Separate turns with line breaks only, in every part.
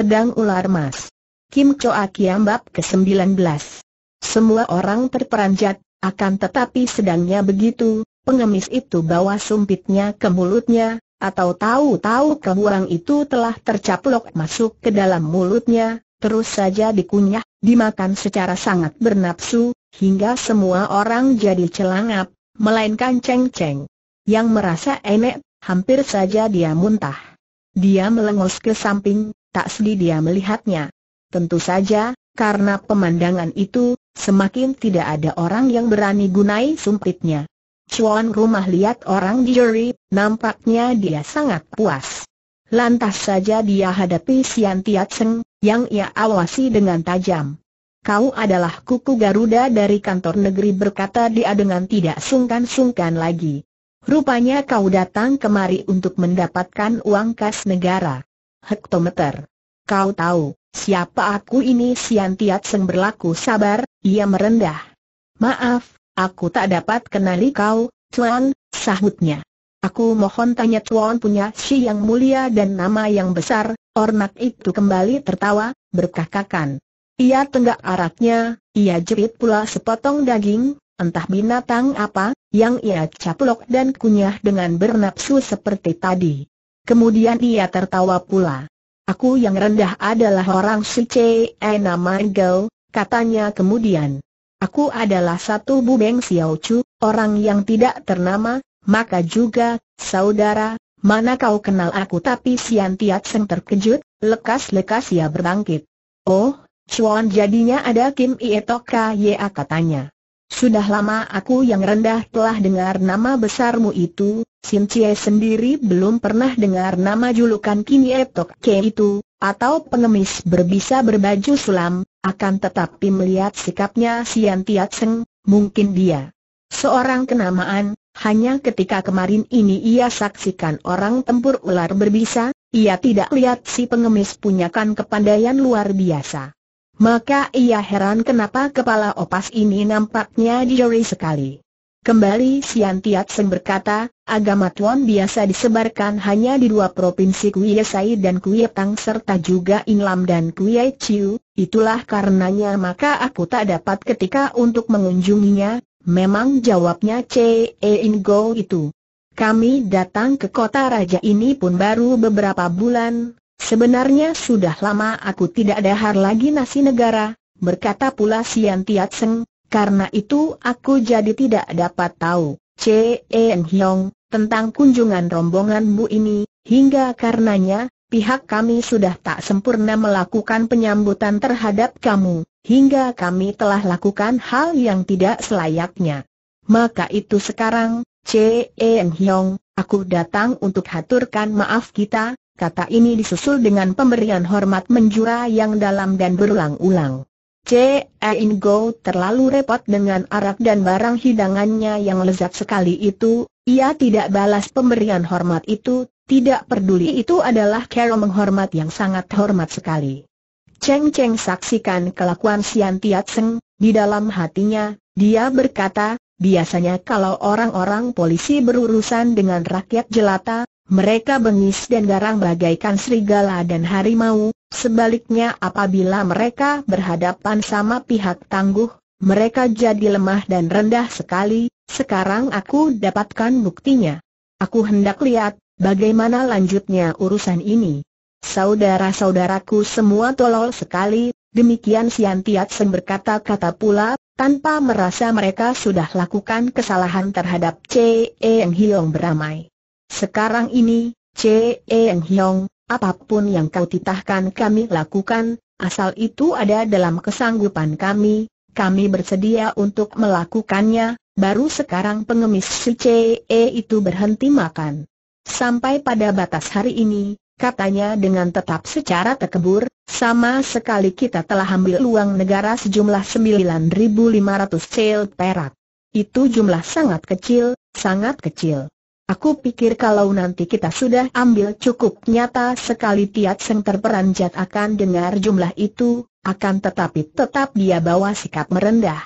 Pedang Ular Mas. Kim Choa Kiam Bab ke-19. Semua orang terperanjat, akan tetapi sedangnya begitu, pengemis itu bawa sumpitnya ke mulutnya, atau tahu-tahu kebuang itu telah tercaplok masuk ke dalam mulutnya, terus saja dikunyah, dimakan secara sangat bernapsu, hingga semua orang jadi celangap, melainkan ceng-ceng. Yang merasa enek, hampir saja dia muntah. Dia melengos ke samping, tak sedih dia melihatnya. Tentu saja, karena pemandangan itu, semakin tidak ada orang yang berani gunai sumpitnya. Cuan rumah lihat orang di juri, nampaknya dia sangat puas. Lantas saja dia hadapi Sian Tiat Seng, yang ia awasi dengan tajam. Kau adalah kuku Garuda dari kantor negeri berkata dia dengan tidak sungkan-sungkan lagi. Rupanya kau datang kemari untuk mendapatkan uang kas negara hektometer. Kau tahu, siapa aku ini Sian Tiat Seng berlaku sabar, ia merendah. Maaf, aku tak dapat kenali kau, Tuan, sahutnya. Aku mohon tanya Tuan punya si yang mulia dan nama yang besar, ornak itu kembali tertawa, berkakakan. Ia tenggak araknya, ia jerit pula sepotong daging, entah binatang apa, yang ia caplok dan kunyah dengan bernapsu seperti tadi. Kemudian ia tertawa pula. Aku yang rendah adalah orang Sice nama Engel, katanya kemudian. Aku adalah satu bubeng chu, orang yang tidak ternama, maka juga, saudara, mana kau kenal aku tapi Sian Tiat Seng terkejut, lekas-lekas ia berbangkit. Oh, Chuan jadinya ada Kim Ietoka Ya katanya. Sudah lama aku yang rendah telah dengar nama besarmu itu, Sim Chie sendiri belum pernah dengar nama julukan Kini Etok Ke itu, atau pengemis berbisa berbaju sulam, akan tetapi melihat sikapnya Sian Tiat Seng, mungkin dia seorang kenamaan, hanya ketika kemarin ini ia saksikan orang tempur ular berbisa, ia tidak lihat si pengemis punyakan kepandaian luar biasa. Maka ia heran kenapa kepala opas ini nampaknya diori sekali. Kembali Sian Tiat Seng berkata, agama Tuan biasa disebarkan hanya di dua provinsi Kuiye Sai dan Kuiye Tang serta juga Inlam dan Kuiye Chiu, itulah karenanya maka aku tak dapat ketika untuk mengunjunginya, memang jawabnya Ce In Go itu. Kami datang ke kota raja ini pun baru beberapa bulan, sebenarnya sudah lama aku tidak dahar lagi nasi negara, berkata pula Sian Tiat Seng, karena itu aku jadi tidak dapat tahu, Chen Hyong, tentang kunjungan rombonganmu ini, hingga karenanya, pihak kami sudah tak sempurna melakukan penyambutan terhadap kamu, hingga kami telah lakukan hal yang tidak selayaknya. Maka itu sekarang, Chen Hyong, aku datang untuk haturkan maaf kita, kata ini disusul dengan pemberian hormat menjura yang dalam dan berulang-ulang. C. Ingo terlalu repot dengan arak dan barang hidangannya yang lezat sekali itu, ia tidak balas pemberian hormat itu, tidak peduli itu adalah cara menghormat yang sangat hormat sekali. Cheng Cheng saksikan kelakuan Sian Tiat Seng, di dalam hatinya, dia berkata, Biasanya kalau orang-orang polisi berurusan dengan rakyat jelata, mereka bengis dan garang bagaikan serigala dan harimau, sebaliknya apabila mereka berhadapan sama pihak tangguh, mereka jadi lemah dan rendah sekali, sekarang aku dapatkan buktinya. Aku hendak lihat, bagaimana lanjutnya urusan ini. Saudara-saudaraku semua tolol sekali, Demikian Sian Tiat Sen berkata-kata pula, tanpa merasa mereka sudah lakukan kesalahan terhadap C.E. Eng Hiong beramai. Sekarang ini, C.E. Eng Hiong, apapun yang kau titahkan kami lakukan, asal itu ada dalam kesanggupan kami, kami bersedia untuk melakukannya, baru sekarang pengemis si C.E. itu berhenti makan. Sampai pada batas hari ini, katanya dengan tetap secara terkebur, sama sekali kita telah ambil uang negara sejumlah 9.500 sel perak. Itu jumlah sangat kecil, sangat kecil. Aku pikir kalau nanti kita sudah ambil cukup nyata sekali Tiat Seng terperanjat akan dengar jumlah itu, akan tetapi tetap dia bawa sikap merendah.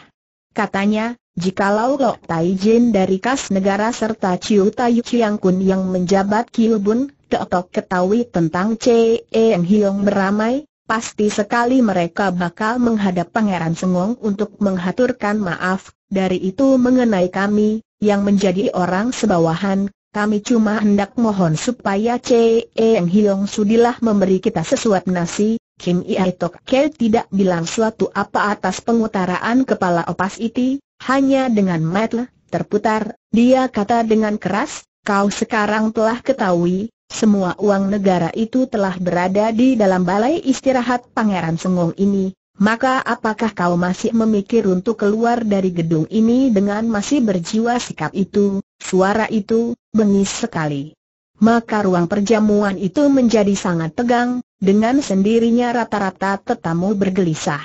Katanya, Jikalau Lok Tai Jin dari kas negara serta Chiu Tai Chiang Kun yang menjabat Kilbun, Deotok ketahui tentang Che Eng Hiong beramai, pasti sekali mereka bakal menghadap Pangeran Sengong untuk menghaturkan maaf, dari itu mengenai kami, yang menjadi orang sebawahan, kami cuma hendak mohon supaya Che Eng Hiong sudilah memberi kita sesuap nasi. Kim Iai Tok Ke tidak bilang suatu apa atas pengutaraan kepala opas itu, hanya dengan metel, terputar, dia kata dengan keras, kau sekarang telah ketahui, semua uang negara itu telah berada di dalam balai istirahat Pangeran Sengong ini, maka apakah kau masih memikir untuk keluar dari gedung ini dengan masih berjiwa sikap itu? Suara itu, bengis sekali. Maka ruang perjamuan itu menjadi sangat tegang, dengan sendirinya rata-rata tetamu bergelisah.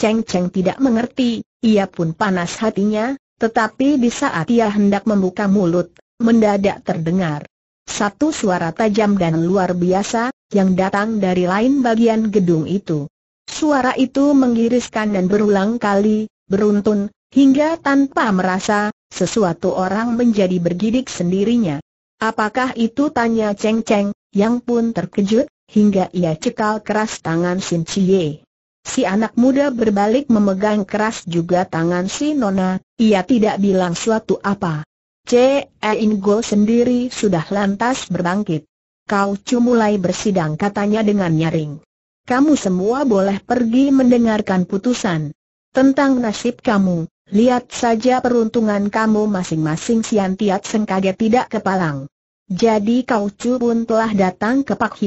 Ceng Ceng tidak mengerti, ia pun panas hatinya, tetapi di saat ia hendak membuka mulut, mendadak terdengar satu suara tajam dan luar biasa, yang datang dari lain bagian gedung itu. Suara itu menggiriskan dan berulang kali, beruntun, hingga tanpa merasa, sesuatu orang menjadi bergidik sendirinya. Apakah itu tanya Cheng Cheng, yang pun terkejut, hingga ia cekal keras tangan Sin Chie. Si anak muda berbalik memegang keras juga tangan si Nona, ia tidak bilang suatu apa. C. E. Ingo sendiri sudah lantas berbangkit. Kau cuma mulai bersidang katanya dengan nyaring. Kamu semua boleh pergi mendengarkan putusan. Tentang nasib kamu, lihat saja peruntungan kamu masing-masing siantiat antiat Sengkage tidak kepalang. Jadi kau cu pun telah datang ke Pak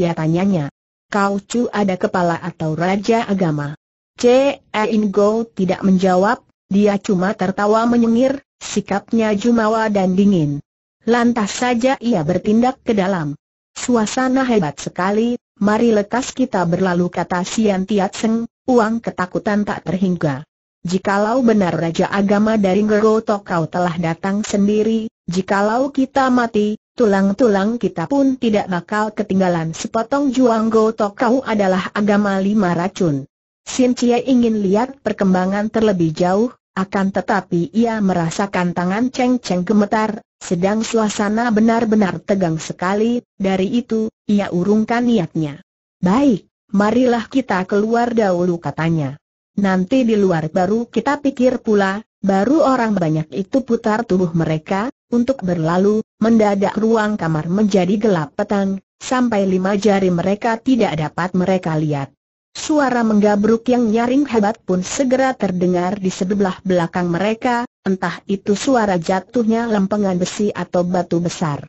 kau cu ada kepala atau raja agama? C. E. Go tidak menjawab, dia cuma tertawa menyengir, sikapnya jumawa dan dingin. Lantas saja ia bertindak ke dalam. Suasana hebat sekali, mari lekas kita berlalu kata Sian Tiat Seng, uang ketakutan tak terhingga. Jikalau benar Raja Agama dari Ngeroto kau telah datang sendiri, jikalau kita mati, tulang-tulang kita pun tidak bakal ketinggalan sepotong juang gotok kau adalah agama lima racun. Sin Chia ingin lihat perkembangan terlebih jauh, akan tetapi ia merasakan tangan Cheng Cheng gemetar, sedang suasana benar-benar tegang sekali, dari itu, ia urungkan niatnya. Baik, marilah kita keluar dahulu katanya. Nanti di luar baru kita pikir pula, baru orang banyak itu putar tubuh mereka, untuk berlalu, mendadak ruang kamar menjadi gelap petang, sampai lima jari mereka tidak dapat mereka lihat. Suara menggabruk yang nyaring hebat pun segera terdengar di sebelah belakang mereka, entah itu suara jatuhnya lempengan besi atau batu besar.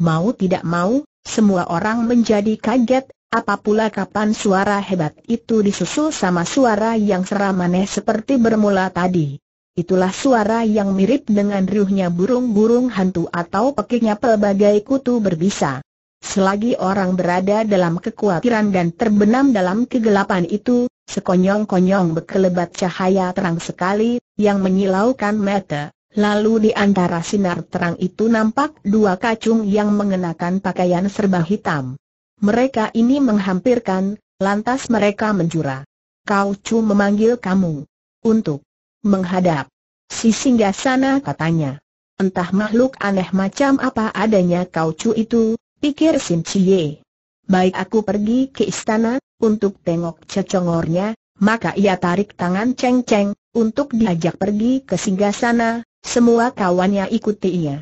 Mau tidak mau, semua orang menjadi kaget, apa pula kapan suara hebat itu disusul sama suara yang seram seperti bermula tadi. Itulah suara yang mirip dengan riuhnya burung-burung hantu atau pekiknya pelbagai kutu berbisa. Selagi orang berada dalam kekhawatiran dan terbenam dalam kegelapan itu, sekonyong-konyong berkelebat cahaya terang sekali, yang menyilaukan mata. Lalu di antara sinar terang itu nampak dua kacung yang mengenakan pakaian serba hitam. Mereka ini menghampirkan, lantas mereka menjura. Kau Chu memanggil kamu untuk menghadap. Si singgah sana katanya. Entah makhluk aneh macam apa adanya Kau Chu itu, pikir Sim Chie. Baik aku pergi ke istana, untuk tengok cecongornya, maka ia tarik tangan Cheng Cheng, untuk diajak pergi ke singgah sana, semua kawannya ikuti ia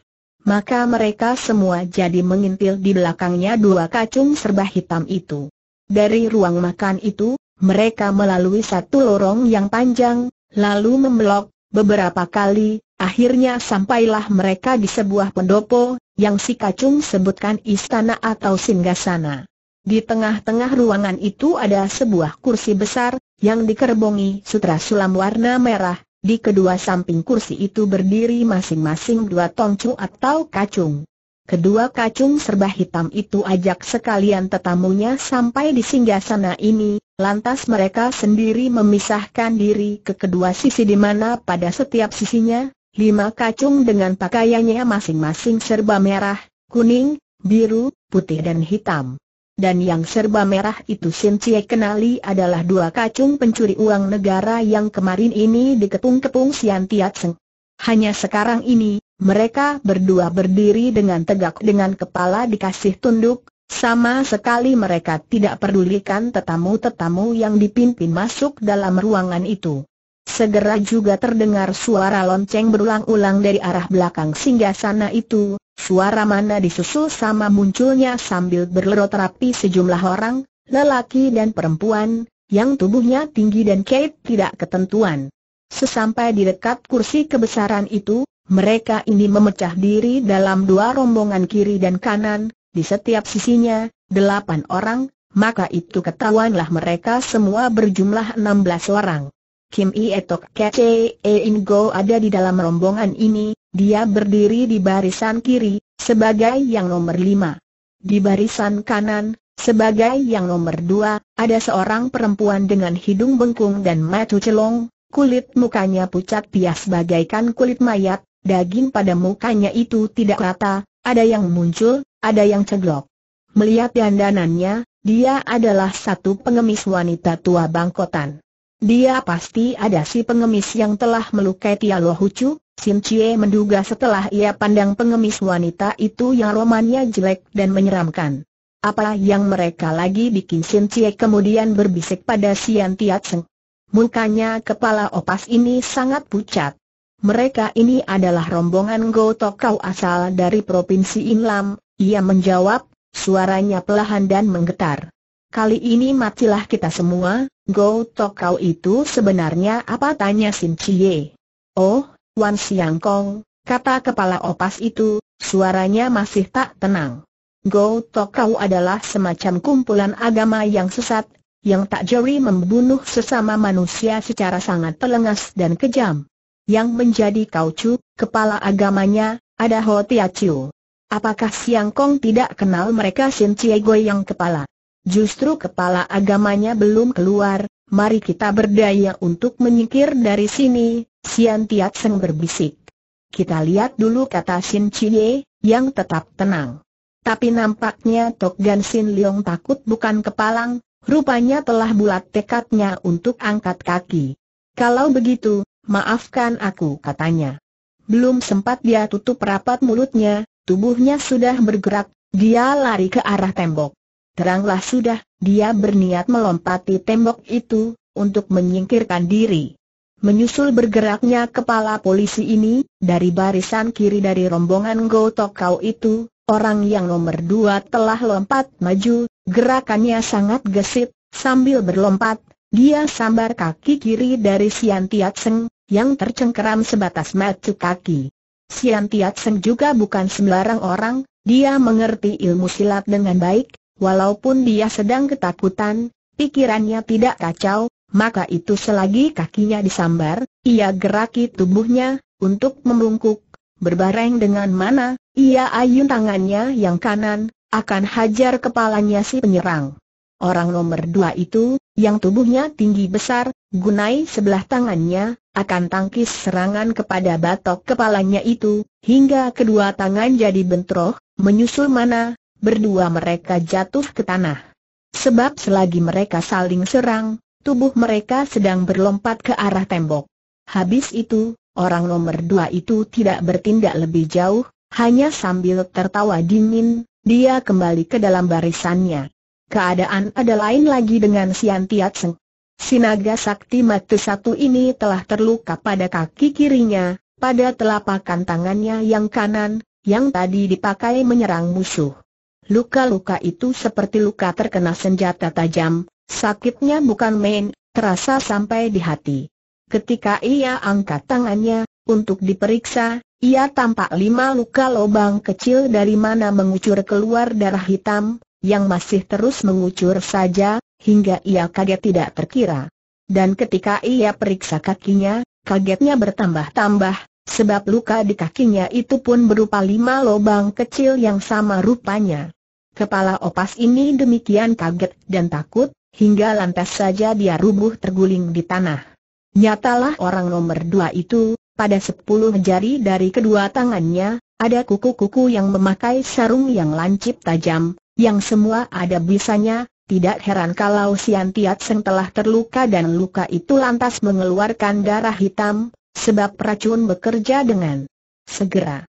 maka mereka semua jadi mengintil di belakangnya dua kacung serba hitam itu. Dari ruang makan itu, mereka melalui satu lorong yang panjang, lalu membelok, beberapa kali, akhirnya sampailah mereka di sebuah pendopo, yang si kacung sebutkan istana atau singgasana. Di tengah-tengah ruangan itu ada sebuah kursi besar, yang dikerbongi sutra sulam warna merah, di kedua samping kursi itu berdiri masing-masing dua tongcu atau kacung. Kedua kacung serba hitam itu ajak sekalian tetamunya sampai di singgah sana ini, lantas mereka sendiri memisahkan diri ke kedua sisi di mana pada setiap sisinya, lima kacung dengan pakaiannya masing-masing serba merah, kuning, biru, putih dan hitam dan yang serba merah itu Sin Cie kenali adalah dua kacung pencuri uang negara yang kemarin ini dikepung-kepung Sian Tiat Seng. Hanya sekarang ini, mereka berdua berdiri dengan tegak dengan kepala dikasih tunduk, sama sekali mereka tidak pedulikan tetamu-tetamu yang dipimpin masuk dalam ruangan itu. Segera juga terdengar suara lonceng berulang-ulang dari arah belakang singgah sana itu, suara mana disusul sama munculnya sambil berlerot rapi sejumlah orang, lelaki dan perempuan, yang tubuhnya tinggi dan kait tidak ketentuan. Sesampai di dekat kursi kebesaran itu, mereka ini memecah diri dalam dua rombongan kiri dan kanan, di setiap sisinya, delapan orang, maka itu ketahuanlah mereka semua berjumlah enam belas orang. Kim Tok Kece Go ada di dalam rombongan ini, dia berdiri di barisan kiri, sebagai yang nomor lima. Di barisan kanan, sebagai yang nomor dua, ada seorang perempuan dengan hidung bengkung dan matu celong, kulit mukanya pucat pias bagaikan kulit mayat, daging pada mukanya itu tidak rata, ada yang muncul, ada yang ceglok. Melihat dandanannya, dia adalah satu pengemis wanita tua bangkotan. Dia pasti ada si pengemis yang telah melukai Tia Lo Hucu, Sim Chie menduga setelah ia pandang pengemis wanita itu yang romannya jelek dan menyeramkan. Apa yang mereka lagi bikin Sim Chie kemudian berbisik pada Sian Tia Tseng. Mukanya kepala opas ini sangat pucat. Mereka ini adalah rombongan Gotokau asal dari Provinsi Inlam, ia menjawab, suaranya pelahan dan menggetar. Kali ini matilah kita semua, Go kau itu sebenarnya apa tanya Sin Chie? Oh, Wan Siang Kong, kata kepala opas itu, suaranya masih tak tenang. Go kau adalah semacam kumpulan agama yang sesat, yang tak jauh membunuh sesama manusia secara sangat telengas dan kejam. Yang menjadi kau Chu, kepala agamanya, ada Ho Tia Chiu. Apakah Siang Kong tidak kenal mereka Shin Chie goyang yang kepala Justru kepala agamanya belum keluar, mari kita berdaya untuk menyingkir dari sini, Sian Tiat Seng berbisik. Kita lihat dulu kata Shin Chie, yang tetap tenang. Tapi nampaknya Tok Gan Sin Leong takut bukan kepalang, rupanya telah bulat tekadnya untuk angkat kaki. Kalau begitu, maafkan aku katanya. Belum sempat dia tutup rapat mulutnya, tubuhnya sudah bergerak, dia lari ke arah tembok. Teranglah sudah, dia berniat melompati tembok itu, untuk menyingkirkan diri. Menyusul bergeraknya kepala polisi ini, dari barisan kiri dari rombongan Gotokau Kau itu, orang yang nomor dua telah lompat maju, gerakannya sangat gesit, sambil berlompat, dia sambar kaki kiri dari Sian Tiat Seng, yang tercengkeram sebatas mata kaki. Sian Tiat Seng juga bukan sembarang orang, dia mengerti ilmu silat dengan baik, Walaupun dia sedang ketakutan, pikirannya tidak kacau, maka itu selagi kakinya disambar, ia geraki tubuhnya, untuk membungkuk, berbareng dengan mana, ia ayun tangannya yang kanan, akan hajar kepalanya si penyerang. Orang nomor dua itu, yang tubuhnya tinggi besar, gunai sebelah tangannya, akan tangkis serangan kepada batok kepalanya itu, hingga kedua tangan jadi bentrok, menyusul mana, berdua mereka jatuh ke tanah. Sebab selagi mereka saling serang, tubuh mereka sedang berlompat ke arah tembok. Habis itu, orang nomor dua itu tidak bertindak lebih jauh, hanya sambil tertawa dingin, dia kembali ke dalam barisannya. Keadaan ada lain lagi dengan Sian Tiat Seng. Sinaga Sakti Mati satu ini telah terluka pada kaki kirinya, pada telapakan tangannya yang kanan, yang tadi dipakai menyerang musuh. Luka-luka itu seperti luka terkena senjata tajam, sakitnya bukan main, terasa sampai di hati. Ketika ia angkat tangannya, untuk diperiksa, ia tampak lima luka lobang kecil dari mana mengucur keluar darah hitam, yang masih terus mengucur saja, hingga ia kaget tidak terkira. Dan ketika ia periksa kakinya, kagetnya bertambah-tambah, sebab luka di kakinya itu pun berupa lima lobang kecil yang sama rupanya. Kepala opas ini demikian kaget dan takut, hingga lantas saja dia rubuh terguling di tanah. Nyatalah orang nomor dua itu, pada sepuluh jari dari kedua tangannya, ada kuku-kuku yang memakai sarung yang lancip tajam, yang semua ada bisanya, tidak heran kalau Sian Tiat Seng telah terluka dan luka itu lantas mengeluarkan darah hitam, sebab racun bekerja dengan segera.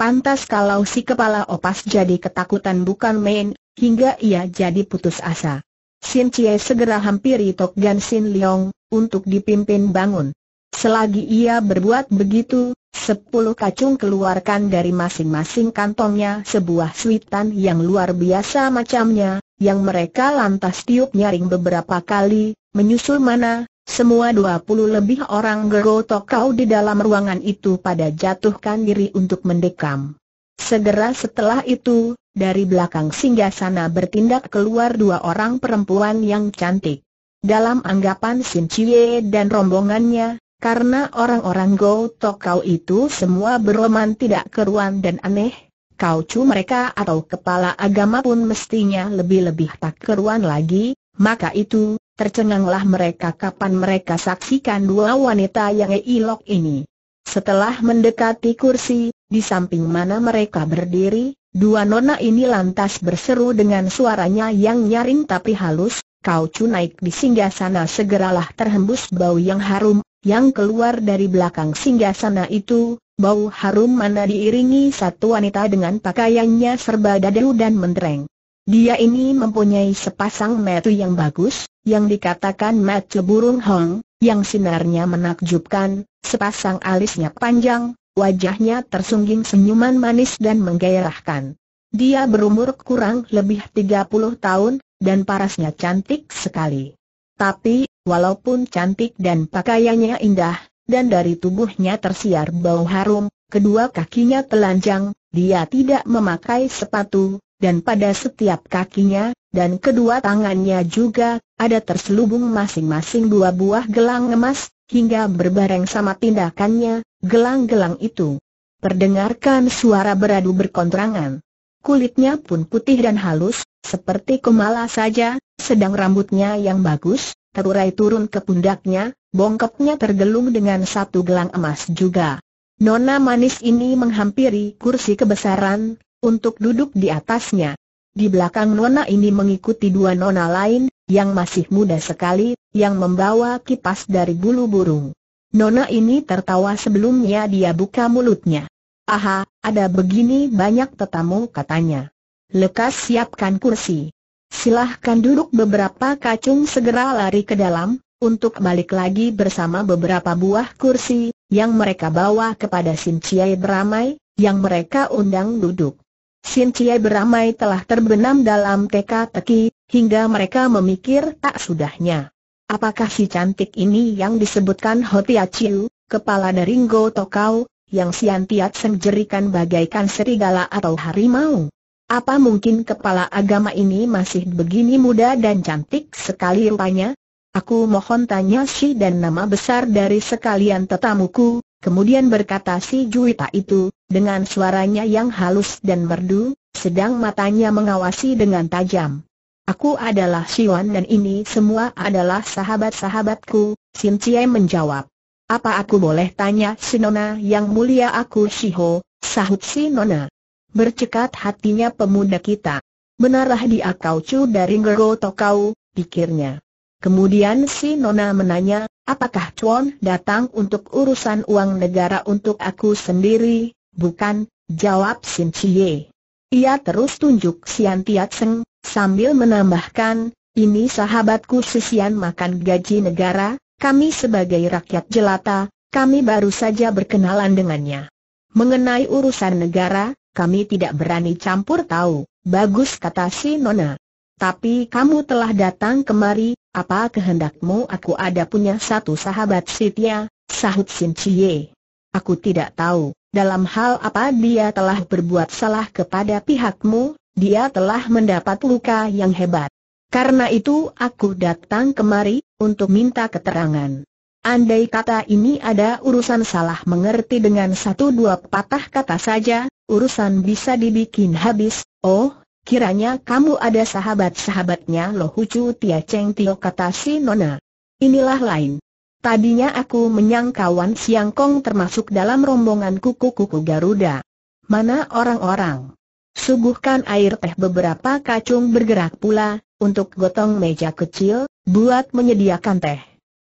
Pantas kalau si kepala opas jadi ketakutan bukan main, hingga ia jadi putus asa. Sin Chie segera hampiri Tok Gan Sin Leong, untuk dipimpin bangun. Selagi ia berbuat begitu, sepuluh kacung keluarkan dari masing-masing kantongnya sebuah suitan yang luar biasa macamnya, yang mereka lantas tiup nyaring beberapa kali, menyusul mana, semua 20 lebih orang gerotok kau di dalam ruangan itu pada jatuhkan diri untuk mendekam. Segera setelah itu, dari belakang singgah sana bertindak keluar dua orang perempuan yang cantik. Dalam anggapan Sin Chie dan rombongannya, karena orang-orang Go Tokau itu semua beroman tidak keruan dan aneh, kau kaucu mereka atau kepala agama pun mestinya lebih-lebih tak keruan lagi, maka itu, tercenganglah mereka kapan mereka saksikan dua wanita yang elok ini. Setelah mendekati kursi, di samping mana mereka berdiri, dua nona ini lantas berseru dengan suaranya yang nyaring tapi halus, kau cu naik di singgah sana segeralah terhembus bau yang harum, yang keluar dari belakang singgah sana itu, bau harum mana diiringi satu wanita dengan pakaiannya serba dadu dan mendreng. Dia ini mempunyai sepasang mata yang bagus, yang dikatakan mata burung hong, yang sinarnya menakjubkan, sepasang alisnya panjang, wajahnya tersungging senyuman manis dan menggairahkan. Dia berumur kurang lebih 30 tahun, dan parasnya cantik sekali. Tapi, walaupun cantik dan pakaiannya indah, dan dari tubuhnya tersiar bau harum, kedua kakinya telanjang, dia tidak memakai sepatu, dan pada setiap kakinya, dan kedua tangannya juga, ada terselubung masing-masing dua buah gelang emas, hingga berbareng sama tindakannya, gelang-gelang itu. Perdengarkan suara beradu berkontrangan. Kulitnya pun putih dan halus, seperti kemala saja, sedang rambutnya yang bagus, terurai turun ke pundaknya, bongkoknya tergelung dengan satu gelang emas juga. Nona manis ini menghampiri kursi kebesaran, untuk duduk di atasnya. Di belakang nona ini mengikuti dua nona lain, yang masih muda sekali, yang membawa kipas dari bulu burung. Nona ini tertawa sebelumnya dia buka mulutnya. Aha, ada begini banyak tetamu katanya. Lekas siapkan kursi. Silahkan duduk beberapa kacung segera lari ke dalam, untuk balik lagi bersama beberapa buah kursi, yang mereka bawa kepada Sin beramai, yang mereka undang duduk. Sin Cie beramai telah terbenam dalam teka-teki, hingga mereka memikir tak sudahnya. Apakah si cantik ini yang disebutkan Tia Chiu, kepala dari Ngo Tokau, yang Sian Tiat senjerikan bagaikan serigala atau harimau? Apa mungkin kepala agama ini masih begini muda dan cantik sekali rupanya? Aku mohon tanya si dan nama besar dari sekalian tetamuku, Kemudian berkata si Juwita itu, dengan suaranya yang halus dan merdu, sedang matanya mengawasi dengan tajam. Aku adalah Siwan dan ini semua adalah sahabat-sahabatku, Sin Cie menjawab. Apa aku boleh tanya si Nona yang mulia aku Shiho, sahut si Nona. Bercekat hatinya pemuda kita. Benarlah dia kau cu dari Ngero kau, pikirnya. Kemudian si Nona menanya, apakah Chuan datang untuk urusan uang negara untuk aku sendiri? Bukan, jawab Sin Chie. Ia terus tunjuk Sian Tiat Seng, sambil menambahkan, ini sahabatku Si Sisian makan gaji negara, kami sebagai rakyat jelata, kami baru saja berkenalan dengannya. Mengenai urusan negara, kami tidak berani campur tahu, bagus kata si Nona. Tapi kamu telah datang kemari, apa kehendakmu aku ada punya satu sahabat setia, sahut Sin Chie. Aku tidak tahu, dalam hal apa dia telah berbuat salah kepada pihakmu, dia telah mendapat luka yang hebat. Karena itu aku datang kemari, untuk minta keterangan. Andai kata ini ada urusan salah mengerti dengan satu dua patah kata saja, urusan bisa dibikin habis, oh, Kiranya kamu ada sahabat-sahabatnya loh Hucu Tia Cheng Tio kata si Nona. Inilah lain. Tadinya aku menyangka Wan Siang Kong termasuk dalam rombongan kuku-kuku Garuda. Mana orang-orang? Suguhkan air teh beberapa kacung bergerak pula, untuk gotong meja kecil, buat menyediakan teh.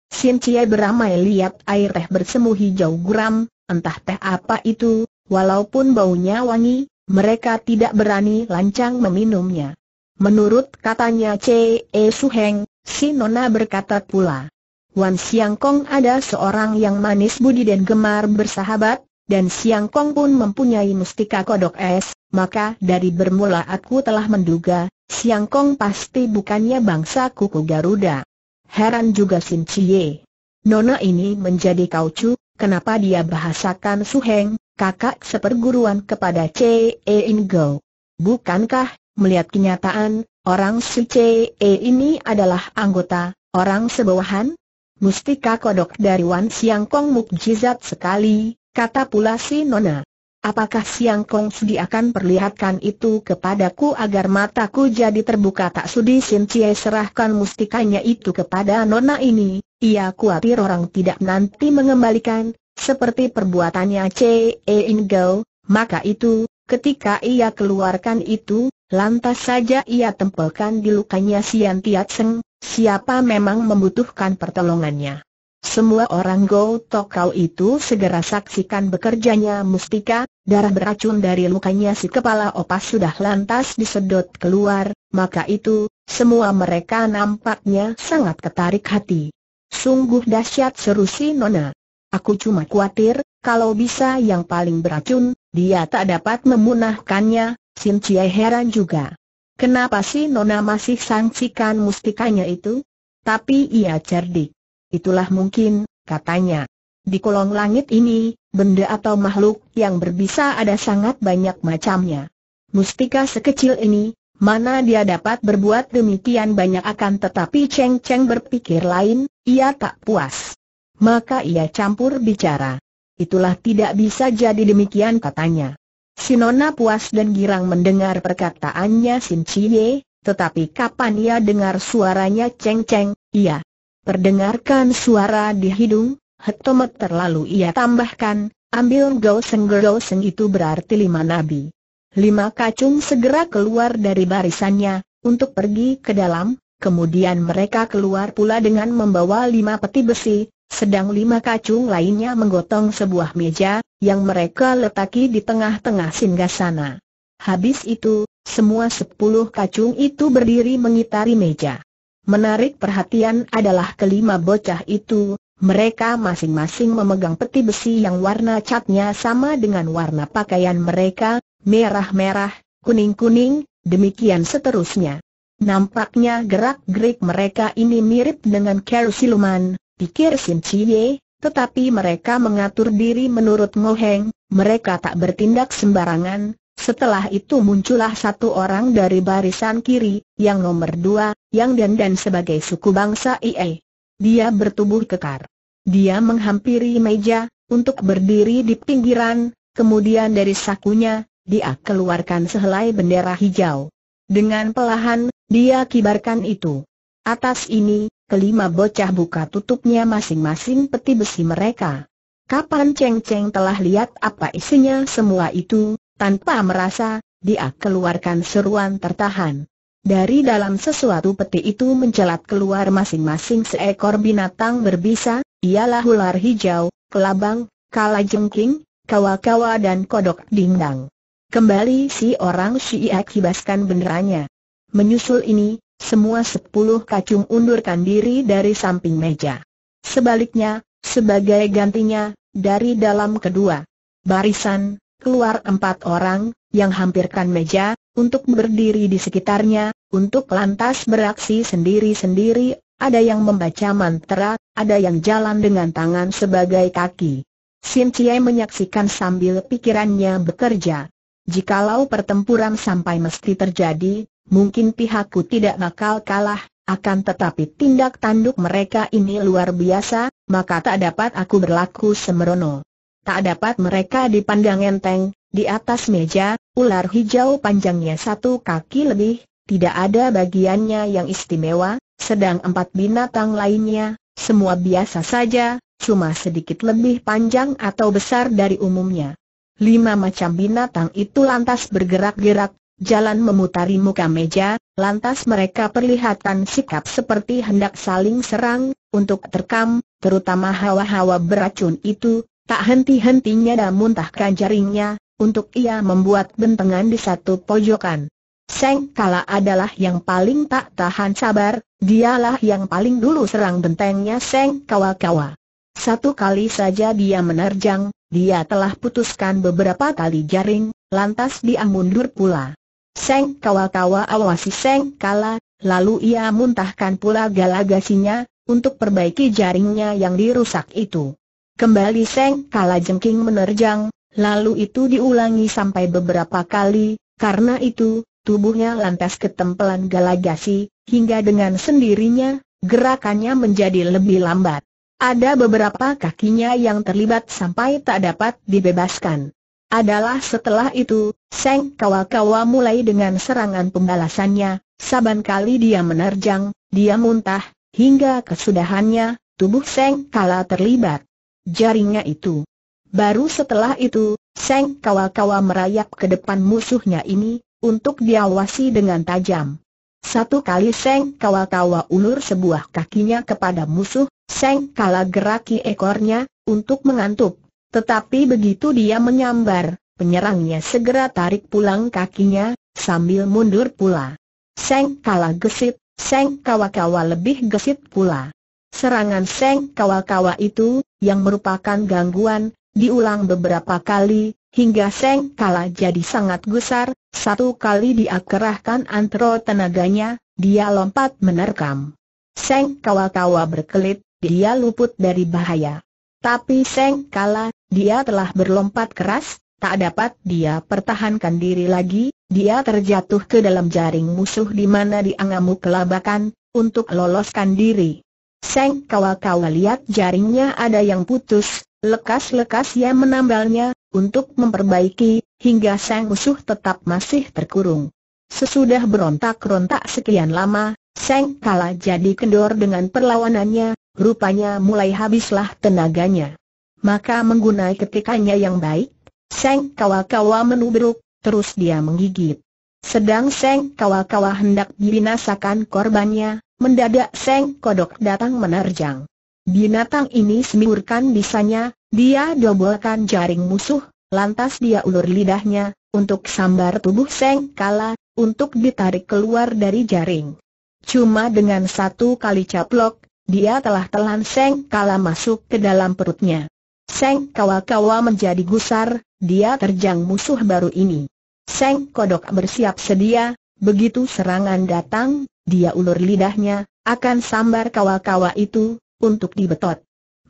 Sin Cie beramai lihat air teh bersemu hijau guram, entah teh apa itu, walaupun baunya wangi, mereka tidak berani lancang meminumnya. Menurut katanya C. E. Suheng, si Nona berkata pula, Wan Siang Kong ada seorang yang manis budi dan gemar bersahabat, dan Siang Kong pun mempunyai mustika kodok es, maka dari bermula aku telah menduga, Siang Kong pasti bukannya bangsa kuku Garuda. Heran juga Sin Cie. Nona ini menjadi kaucu, kenapa dia bahasakan Suheng, kakak seperguruan kepada C E Ingo. Bukankah, melihat kenyataan, orang si C E ini adalah anggota, orang sebawahan? Mustika kodok dari Wan Siang Kong mukjizat sekali, kata pula si Nona. Apakah Siang Kong Sudi akan perlihatkan itu kepadaku agar mataku jadi terbuka tak Sudi Sin Cie serahkan mustikanya itu kepada Nona ini, ia kuatir orang tidak nanti mengembalikan, seperti perbuatannya C. E. Ingau, maka itu, ketika ia keluarkan itu, lantas saja ia tempelkan di lukanya Sian Tiat Seng, siapa memang membutuhkan pertolongannya. Semua orang Go Tokau itu segera saksikan bekerjanya mustika, darah beracun dari lukanya si kepala opas sudah lantas disedot keluar, maka itu, semua mereka nampaknya sangat ketarik hati. Sungguh dahsyat seru si Nona. Aku cuma khawatir, kalau bisa yang paling beracun, dia tak dapat memunahkannya, Sin Chie heran juga. Kenapa sih Nona masih sangsikan mustikanya itu? Tapi ia cerdik. Itulah mungkin, katanya. Di kolong langit ini, benda atau makhluk yang berbisa ada sangat banyak macamnya. Mustika sekecil ini, mana dia dapat berbuat demikian banyak akan tetapi Cheng Cheng berpikir lain, ia tak puas maka ia campur bicara. Itulah tidak bisa jadi demikian katanya. Sinona puas dan girang mendengar perkataannya Sin Cie, tetapi kapan ia dengar suaranya Ceng Ceng, ia perdengarkan suara di hidung, hetomet terlalu ia tambahkan, ambil Gao Seng Gao Seng itu berarti lima nabi. Lima kacung segera keluar dari barisannya, untuk pergi ke dalam, kemudian mereka keluar pula dengan membawa lima peti besi, sedang lima kacung lainnya menggotong sebuah meja, yang mereka letaki di tengah-tengah singgasana. Habis itu, semua sepuluh kacung itu berdiri mengitari meja. Menarik perhatian adalah kelima bocah itu, mereka masing-masing memegang peti besi yang warna catnya sama dengan warna pakaian mereka, merah-merah, kuning-kuning, demikian seterusnya. Nampaknya gerak-gerik mereka ini mirip dengan kerusiluman. Luman, pikir Sim Chie, tetapi mereka mengatur diri menurut Ngoheng, mereka tak bertindak sembarangan, setelah itu muncullah satu orang dari barisan kiri, yang nomor dua, yang dan sebagai suku bangsa IE. Dia bertubuh kekar. Dia menghampiri meja, untuk berdiri di pinggiran, kemudian dari sakunya, dia keluarkan sehelai bendera hijau. Dengan pelahan, dia kibarkan itu. Atas ini, Kelima bocah buka tutupnya masing-masing peti besi mereka. Kapan Cheng Cheng telah lihat apa isinya semua itu, tanpa merasa, dia keluarkan seruan tertahan. Dari dalam sesuatu peti itu mencelat keluar masing-masing seekor binatang berbisa, ialah ular hijau, kelabang, kalajengking, kawa-kawa dan kodok dingdang. Kembali si orang siak hibaskan benderanya. Menyusul ini, semua sepuluh kacung undurkan diri dari samping meja. Sebaliknya, sebagai gantinya, dari dalam kedua barisan, keluar empat orang, yang hampirkan meja, untuk berdiri di sekitarnya, untuk lantas beraksi sendiri-sendiri, ada yang membaca mantra, ada yang jalan dengan tangan sebagai kaki. Sin Cie menyaksikan sambil pikirannya bekerja. Jikalau pertempuran sampai mesti terjadi, Mungkin pihakku tidak bakal kalah, akan tetapi tindak tanduk mereka ini luar biasa, maka tak dapat aku berlaku semerono. Tak dapat mereka dipandang enteng, di atas meja, ular hijau panjangnya satu kaki lebih, tidak ada bagiannya yang istimewa, sedang empat binatang lainnya, semua biasa saja, cuma sedikit lebih panjang atau besar dari umumnya. Lima macam binatang itu lantas bergerak-gerak, Jalan memutari muka meja, lantas mereka perlihatkan sikap seperti hendak saling serang, untuk terkam, terutama hawa-hawa beracun itu, tak henti-hentinya dan muntahkan jaringnya, untuk ia membuat bentengan di satu pojokan. Seng Kala adalah yang paling tak tahan sabar, dialah yang paling dulu serang bentengnya Seng Kawa-Kawa. Satu kali saja dia menerjang, dia telah putuskan beberapa tali jaring, lantas dia mundur pula. Seng kawa-kawa awasi Seng Kala, lalu ia muntahkan pula galagasinya, untuk perbaiki jaringnya yang dirusak itu. Kembali Seng Kala jengking menerjang, lalu itu diulangi sampai beberapa kali, karena itu, tubuhnya lantas ketempelan galagasi, hingga dengan sendirinya, gerakannya menjadi lebih lambat. Ada beberapa kakinya yang terlibat sampai tak dapat dibebaskan adalah setelah itu, Seng Kawakawa mulai dengan serangan pembalasannya, saban kali dia menerjang, dia muntah, hingga kesudahannya, tubuh Seng Kala terlibat. Jaringnya itu. Baru setelah itu, Seng Kawakawa merayap ke depan musuhnya ini, untuk diawasi dengan tajam. Satu kali Seng Kawakawa ulur sebuah kakinya kepada musuh, Seng Kala geraki ekornya, untuk mengantuk. Tetapi begitu dia menyambar, penyerangnya segera tarik pulang kakinya, sambil mundur pula. Seng kala gesit, Seng Kawakawa lebih gesit pula. Serangan Seng Kawakawa itu, yang merupakan gangguan, diulang beberapa kali, hingga Seng Kala jadi sangat gusar, satu kali dia kerahkan antro tenaganya, dia lompat menerkam. Seng Kawakawa berkelit, dia luput dari bahaya. Tapi Seng Kala, dia telah berlompat keras, tak dapat dia pertahankan diri lagi, dia terjatuh ke dalam jaring musuh di mana diangamu kelabakan, untuk loloskan diri. Seng kawal-kawal lihat jaringnya ada yang putus, lekas-lekas ia menambalnya, untuk memperbaiki, hingga sang musuh tetap masih terkurung. Sesudah berontak-rontak sekian lama, Seng kalah jadi kendor dengan perlawanannya, rupanya mulai habislah tenaganya maka menggunai ketikannya yang baik, Seng Kawakawa menubruk, terus dia menggigit. Sedang Seng Kawakawa hendak dibinasakan korbannya, mendadak Seng Kodok datang menerjang. Binatang ini semburkan bisanya, dia dobolkan jaring musuh, lantas dia ulur lidahnya, untuk sambar tubuh Seng Kala, untuk ditarik keluar dari jaring. Cuma dengan satu kali caplok, dia telah telan Seng Kala masuk ke dalam perutnya. Seng Kawa-Kawa menjadi gusar, dia terjang musuh baru ini. Seng Kodok bersiap sedia, begitu serangan datang, dia ulur lidahnya, akan sambar Kawa-Kawa itu, untuk dibetot.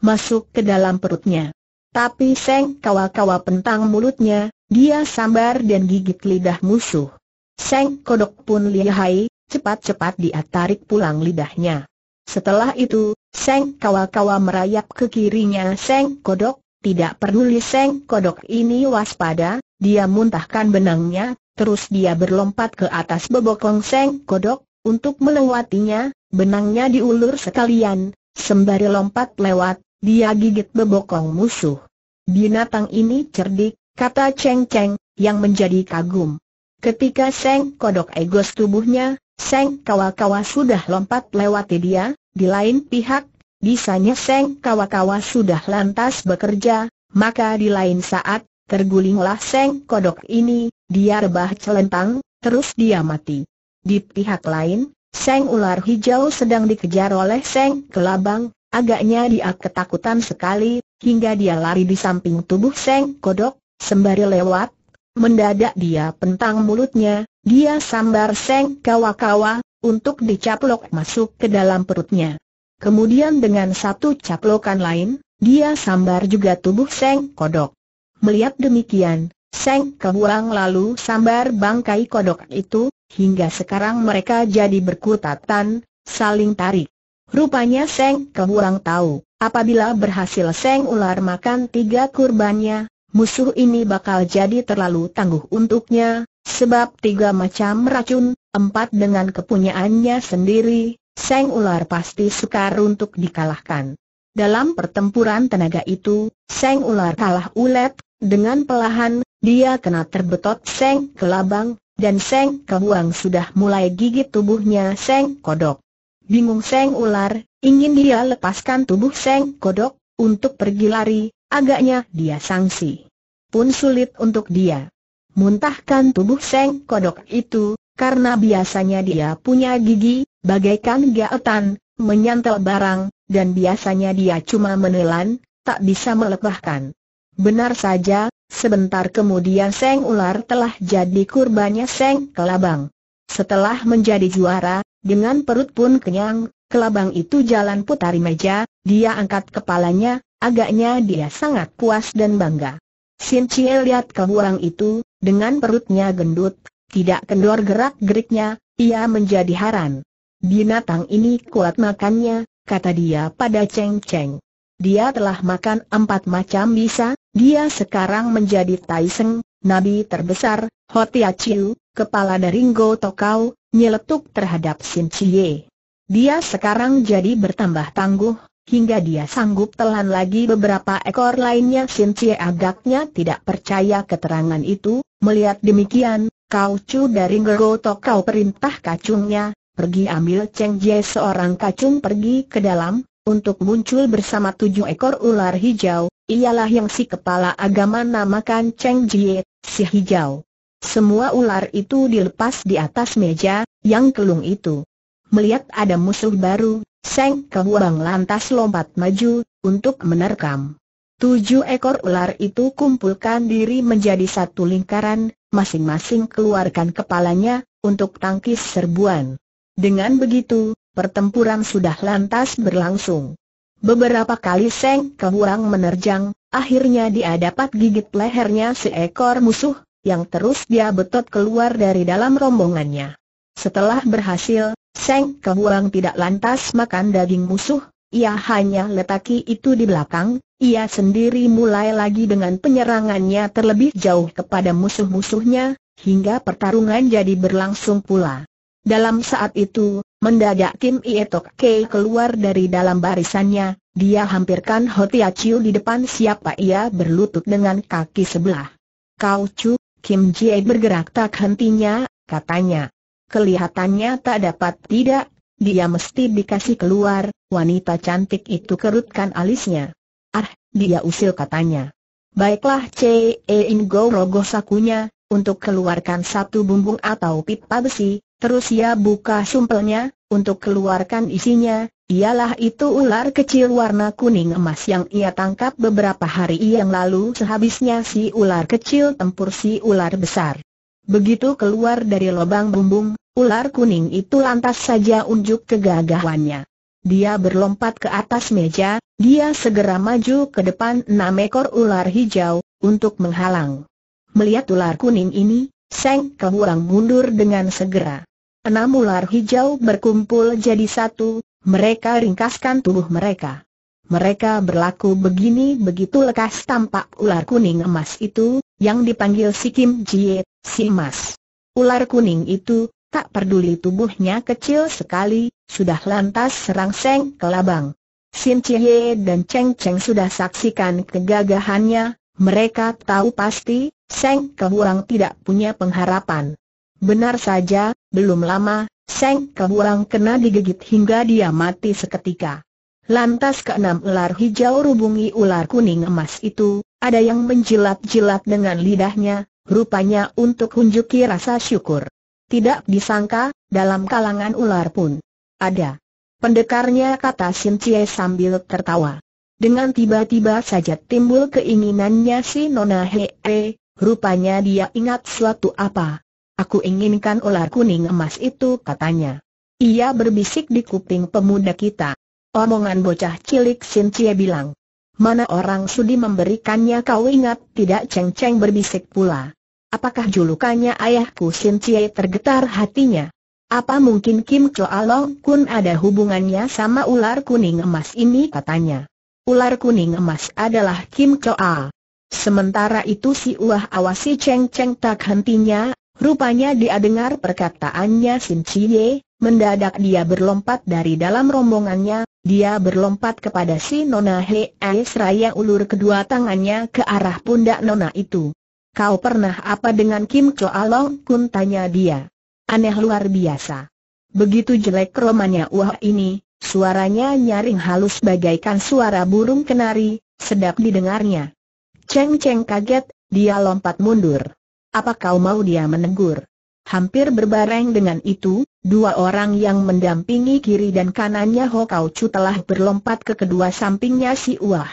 Masuk ke dalam perutnya. Tapi Seng Kawa-Kawa pentang mulutnya, dia sambar dan gigit lidah musuh. Seng Kodok pun lihai, cepat-cepat dia tarik pulang lidahnya. Setelah itu, Seng kawal kawal merayap ke kirinya Seng Kodok, tidak peduli Seng Kodok ini waspada, dia muntahkan benangnya, terus dia berlompat ke atas bebokong Seng Kodok, untuk melewatinya, benangnya diulur sekalian, sembari lompat lewat, dia gigit bebokong musuh. Binatang ini cerdik, kata Cheng Cheng, yang menjadi kagum. Ketika Seng Kodok egos tubuhnya, Seng kawal kawal sudah lompat lewati dia, di lain pihak, bisanya Seng Kawakawa sudah lantas bekerja, maka di lain saat, tergulinglah Seng Kodok ini, dia rebah celentang, terus dia mati. Di pihak lain, Seng Ular Hijau sedang dikejar oleh Seng Kelabang, agaknya dia ketakutan sekali, hingga dia lari di samping tubuh Seng Kodok, sembari lewat, Mendadak dia pentang mulutnya, dia sambar Seng Kawakawa, untuk dicaplok masuk ke dalam perutnya. Kemudian dengan satu caplokan lain, dia sambar juga tubuh Seng Kodok. Melihat demikian, Seng Kehuang lalu sambar bangkai kodok itu, hingga sekarang mereka jadi berkutatan, saling tarik. Rupanya Seng Kehuang tahu, apabila berhasil Seng Ular makan tiga kurbannya, musuh ini bakal jadi terlalu tangguh untuknya, Sebab tiga macam racun, empat dengan kepunyaannya sendiri, Seng Ular pasti sukar untuk dikalahkan. Dalam pertempuran tenaga itu, Seng Ular kalah ulet, dengan pelahan, dia kena terbetot Seng Kelabang, dan Seng Kebuang sudah mulai gigit tubuhnya Seng Kodok. Bingung Seng Ular, ingin dia lepaskan tubuh Seng Kodok, untuk pergi lari, agaknya dia sangsi. Pun sulit untuk dia muntahkan tubuh Seng Kodok itu, karena biasanya dia punya gigi, bagaikan gaetan, menyantel barang, dan biasanya dia cuma menelan, tak bisa melepahkan. Benar saja, sebentar kemudian Seng Ular telah jadi kurbannya Seng Kelabang. Setelah menjadi juara, dengan perut pun kenyang, Kelabang itu jalan putari meja, dia angkat kepalanya, agaknya dia sangat puas dan bangga. Sin lihat ke itu, dengan perutnya gendut, tidak kendor gerak-geriknya, ia menjadi haran. Binatang ini kuat makannya, kata dia pada Cheng Cheng. Dia telah makan empat macam bisa, dia sekarang menjadi Taiseng, nabi terbesar, Hotia Chiu, kepala dari Ngo Tokau, nyeletuk terhadap Sin Chie. Dia sekarang jadi bertambah tangguh, Hingga dia sanggup telan lagi beberapa ekor lainnya Sin Cie agaknya tidak percaya keterangan itu Melihat demikian, kau cu dari ngerotok kau perintah kacungnya Pergi ambil Cheng Jie seorang kacung pergi ke dalam Untuk muncul bersama tujuh ekor ular hijau Ialah yang si kepala agama namakan Cheng Jie, si hijau Semua ular itu dilepas di atas meja, yang kelung itu Melihat ada musuh baru, Seng Kehuang lantas lompat maju, untuk menerkam. Tujuh ekor ular itu kumpulkan diri menjadi satu lingkaran, masing-masing keluarkan kepalanya, untuk tangkis serbuan. Dengan begitu, pertempuran sudah lantas berlangsung. Beberapa kali Seng Kehuang menerjang, akhirnya dia dapat gigit lehernya seekor musuh, yang terus dia betot keluar dari dalam rombongannya. Setelah berhasil, Seng Kehuang tidak lantas makan daging musuh, ia hanya letaki itu di belakang, ia sendiri mulai lagi dengan penyerangannya terlebih jauh kepada musuh-musuhnya, hingga pertarungan jadi berlangsung pula. Dalam saat itu, mendadak Kim Ietok Ke keluar dari dalam barisannya, dia hampirkan Hotia Chiu di depan siapa ia berlutut dengan kaki sebelah. Kau Chu, Kim Jie bergerak tak hentinya, katanya. Kelihatannya tak dapat tidak, dia mesti dikasih keluar, wanita cantik itu kerutkan alisnya. Ah, dia usil katanya. Baiklah C. E. Ingo rogoh sakunya, untuk keluarkan satu bumbung atau pipa besi, terus ia buka sumpelnya, untuk keluarkan isinya, ialah itu ular kecil warna kuning emas yang ia tangkap beberapa hari yang lalu sehabisnya si ular kecil tempur si ular besar. Begitu keluar dari lubang bumbung, ular kuning itu lantas saja unjuk kegagahannya. Dia berlompat ke atas meja, dia segera maju ke depan enam ekor ular hijau, untuk menghalang. Melihat ular kuning ini, Seng Kehurang mundur dengan segera. Enam ular hijau berkumpul jadi satu, mereka ringkaskan tubuh mereka mereka berlaku begini begitu lekas tampak ular kuning emas itu, yang dipanggil si Kim Jie, si emas. Ular kuning itu, tak peduli tubuhnya kecil sekali, sudah lantas serang Seng ke labang. Sin Chie dan Cheng Cheng sudah saksikan kegagahannya, mereka tahu pasti, Seng Keburang tidak punya pengharapan. Benar saja, belum lama, Seng Keburang kena digigit hingga dia mati seketika. Lantas keenam ular hijau rubungi ular kuning emas itu, ada yang menjilat-jilat dengan lidahnya, rupanya untuk hunjuki rasa syukur. Tidak disangka, dalam kalangan ular pun ada. Pendekarnya kata Sim Cie sambil tertawa. Dengan tiba-tiba saja timbul keinginannya si Nona E, rupanya dia ingat suatu apa. Aku inginkan ular kuning emas itu katanya. Ia berbisik di kuping pemuda kita. Omongan bocah cilik Sin Cie bilang. Mana orang sudi memberikannya kau ingat tidak Cheng Cheng berbisik pula. Apakah julukannya ayahku Sin Cie tergetar hatinya? Apa mungkin Kim Choa Long Kun ada hubungannya sama ular kuning emas ini katanya. Ular kuning emas adalah Kim Choa. Sementara itu si Uah awasi Cheng Cheng tak hentinya, rupanya dia dengar perkataannya Sin Cie, mendadak dia berlompat dari dalam rombongannya, dia berlompat kepada si Nona Hei seraya ulur kedua tangannya ke arah pundak Nona itu. Kau pernah apa dengan Kim Choa Long Kun tanya dia. Aneh luar biasa. Begitu jelek romannya wah ini, suaranya nyaring halus bagaikan suara burung kenari, sedap didengarnya. Cheng Cheng kaget, dia lompat mundur. Apa kau mau dia menegur? Hampir berbareng dengan itu, dua orang yang mendampingi kiri dan kanannya Kau Chu telah berlompat ke kedua sampingnya si Uah.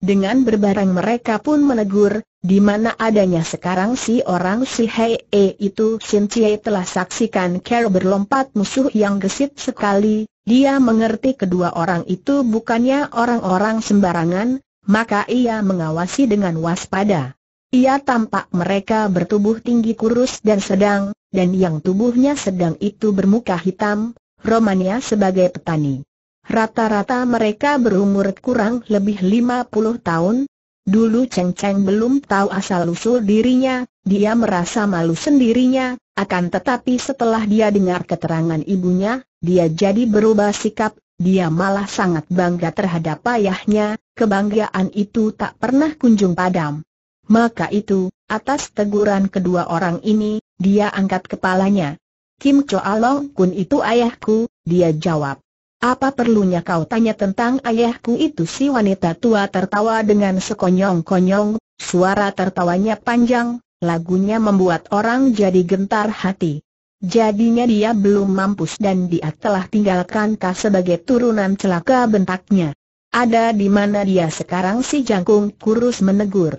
Dengan berbareng mereka pun menegur, di mana adanya sekarang si orang si Hei e itu Sin Chie telah saksikan Carol berlompat musuh yang gesit sekali, dia mengerti kedua orang itu bukannya orang-orang sembarangan, maka ia mengawasi dengan waspada. Ia tampak mereka bertubuh tinggi kurus dan sedang, dan yang tubuhnya sedang itu bermuka hitam, Romania sebagai petani. Rata-rata mereka berumur kurang lebih 50 tahun. Dulu Cheng Cheng belum tahu asal-usul dirinya, dia merasa malu sendirinya, akan tetapi setelah dia dengar keterangan ibunya, dia jadi berubah sikap, dia malah sangat bangga terhadap ayahnya, kebanggaan itu tak pernah kunjung padam. Maka itu, atas teguran kedua orang ini, dia angkat kepalanya. Kim Choa Long Kun itu ayahku, dia jawab. Apa perlunya kau tanya tentang ayahku itu si wanita tua tertawa dengan sekonyong-konyong, suara tertawanya panjang, lagunya membuat orang jadi gentar hati. Jadinya dia belum mampus dan dia telah tinggalkan Ka sebagai turunan celaka bentaknya. Ada di mana dia sekarang si jangkung kurus menegur.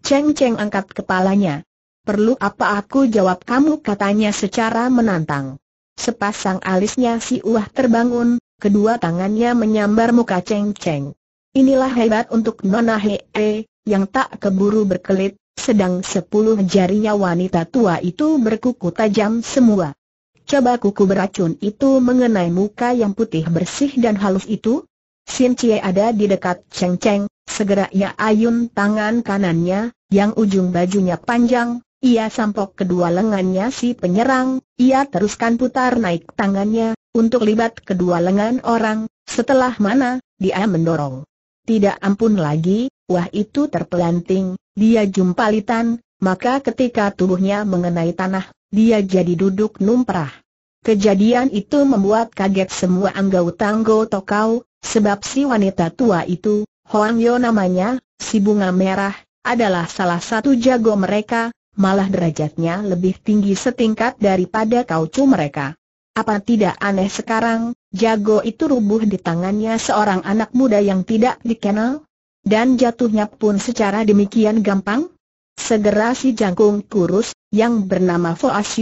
Ceng Ceng angkat kepalanya perlu apa aku jawab kamu katanya secara menantang. Sepasang alisnya si Uah terbangun, kedua tangannya menyambar muka Cheng Cheng. Inilah hebat untuk Nona Hee, yang tak keburu berkelit, sedang sepuluh jarinya wanita tua itu berkuku tajam semua. Coba kuku beracun itu mengenai muka yang putih bersih dan halus itu, Sin Cie ada di dekat Cheng Cheng, segera ia ayun tangan kanannya, yang ujung bajunya panjang, ia sampok kedua lengannya si penyerang, ia teruskan putar naik tangannya, untuk libat kedua lengan orang, setelah mana, dia mendorong. Tidak ampun lagi, wah itu terpelanting, dia jumpalitan, maka ketika tubuhnya mengenai tanah, dia jadi duduk numprah. Kejadian itu membuat kaget semua anggota Tanggo Tokau, sebab si wanita tua itu, Hoang Yo namanya, si bunga merah, adalah salah satu jago mereka, malah derajatnya lebih tinggi setingkat daripada kaucu mereka. Apa tidak aneh sekarang, jago itu rubuh di tangannya seorang anak muda yang tidak dikenal? Dan jatuhnya pun secara demikian gampang? Segera si jangkung kurus, yang bernama Foas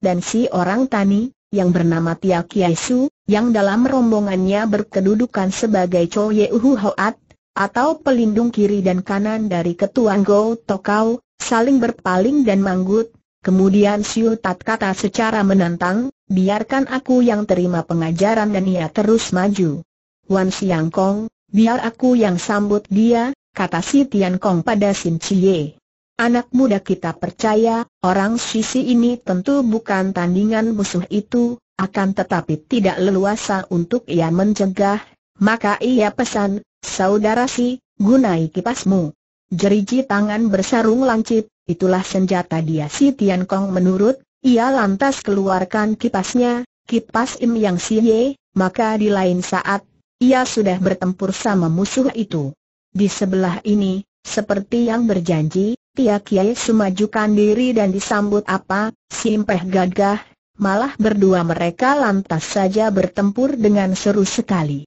dan si orang tani, yang bernama Tia Kiai yang dalam rombongannya berkedudukan sebagai Choye Ye Uhu Hoat, atau pelindung kiri dan kanan dari ketuan Go Tokau, saling berpaling dan manggut, kemudian Siu Tat kata secara menantang, biarkan aku yang terima pengajaran dan ia terus maju. Wan Siang Kong, biar aku yang sambut dia, kata si Tian Kong pada Sin Chie. Anak muda kita percaya, orang sisi ini tentu bukan tandingan musuh itu, akan tetapi tidak leluasa untuk ia mencegah, maka ia pesan, Saudara si, gunai kipasmu. Jeriji tangan bersarung lancip, itulah senjata dia si Tian Kong menurut, ia lantas keluarkan kipasnya, kipas Im Yang si Ye, maka di lain saat, ia sudah bertempur sama musuh itu. Di sebelah ini, seperti yang berjanji, Tia Kiai sumajukan diri dan disambut apa, impeh gagah, malah berdua mereka lantas saja bertempur dengan seru sekali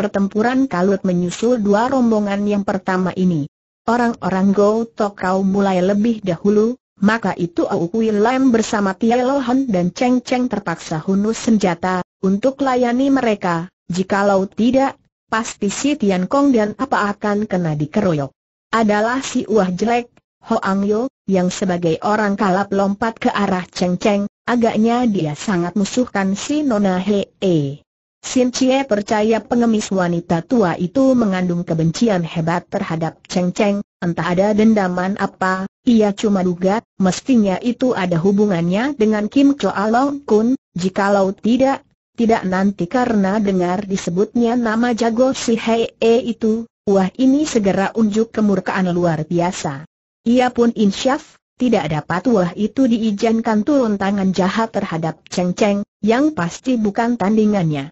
pertempuran kalut menyusul dua rombongan yang pertama ini. Orang-orang Go Tokau mulai lebih dahulu, maka itu Au Kui Lam bersama Tia Lohan dan Cheng Cheng terpaksa hunus senjata, untuk layani mereka, jikalau tidak, pasti si Tian Kong dan apa akan kena dikeroyok. Adalah si Uah Jelek, Hoang Yo, yang sebagai orang kalap lompat ke arah Cheng Cheng, agaknya dia sangat musuhkan si Nona E. Sin Chie percaya pengemis wanita tua itu mengandung kebencian hebat terhadap Cheng Cheng, entah ada dendaman apa, ia cuma duga, mestinya itu ada hubungannya dengan Kim Choa Long Kun, jikalau tidak, tidak nanti karena dengar disebutnya nama jago si Hei E itu, wah ini segera unjuk kemurkaan luar biasa. Ia pun insyaf, tidak dapat wah itu diizinkan turun tangan jahat terhadap Cheng Cheng, yang pasti bukan tandingannya.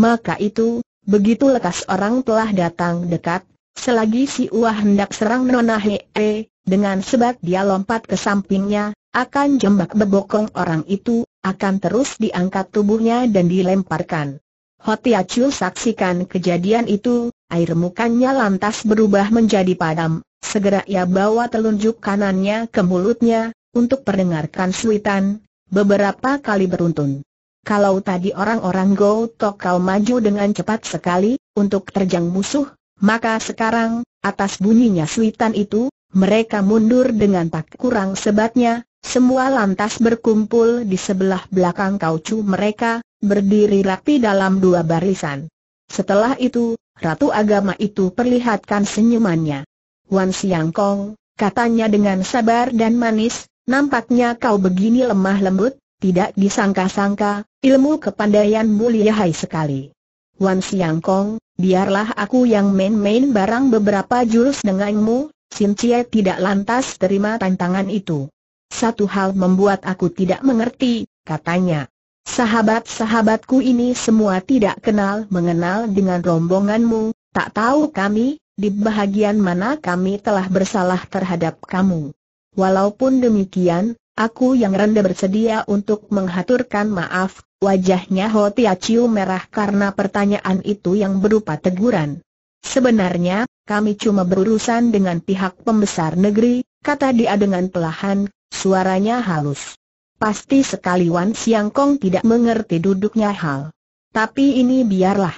Maka itu, begitu lekas orang telah datang dekat, selagi si Uah hendak serang Nona Hee, dengan sebab dia lompat ke sampingnya, akan jembak bebokong orang itu, akan terus diangkat tubuhnya dan dilemparkan. Hoti Chu saksikan kejadian itu, air mukanya lantas berubah menjadi padam, segera ia bawa telunjuk kanannya ke mulutnya, untuk perdengarkan suitan, beberapa kali beruntun. Kalau tadi orang-orang Go kau maju dengan cepat sekali, untuk terjang musuh, maka sekarang, atas bunyinya suitan itu, mereka mundur dengan tak kurang sebatnya, semua lantas berkumpul di sebelah belakang kaucu mereka, berdiri rapi dalam dua barisan. Setelah itu, Ratu Agama itu perlihatkan senyumannya. Wan Siang Kong, katanya dengan sabar dan manis, nampaknya kau begini lemah lembut, tidak disangka-sangka, ilmu kepandaian mulia hai sekali. Wan Siang Kong, biarlah aku yang main-main barang beberapa jurus denganmu, Sim Cie tidak lantas terima tantangan itu. Satu hal membuat aku tidak mengerti, katanya. Sahabat-sahabatku ini semua tidak kenal mengenal dengan rombonganmu, tak tahu kami, di bahagian mana kami telah bersalah terhadap kamu. Walaupun demikian, Aku yang rendah bersedia untuk menghaturkan maaf, wajahnya Ho Tia Chiu merah karena pertanyaan itu yang berupa teguran. Sebenarnya, kami cuma berurusan dengan pihak pembesar negeri, kata dia dengan pelahan, suaranya halus. Pasti sekali Wan Siang Kong tidak mengerti duduknya hal. Tapi ini biarlah.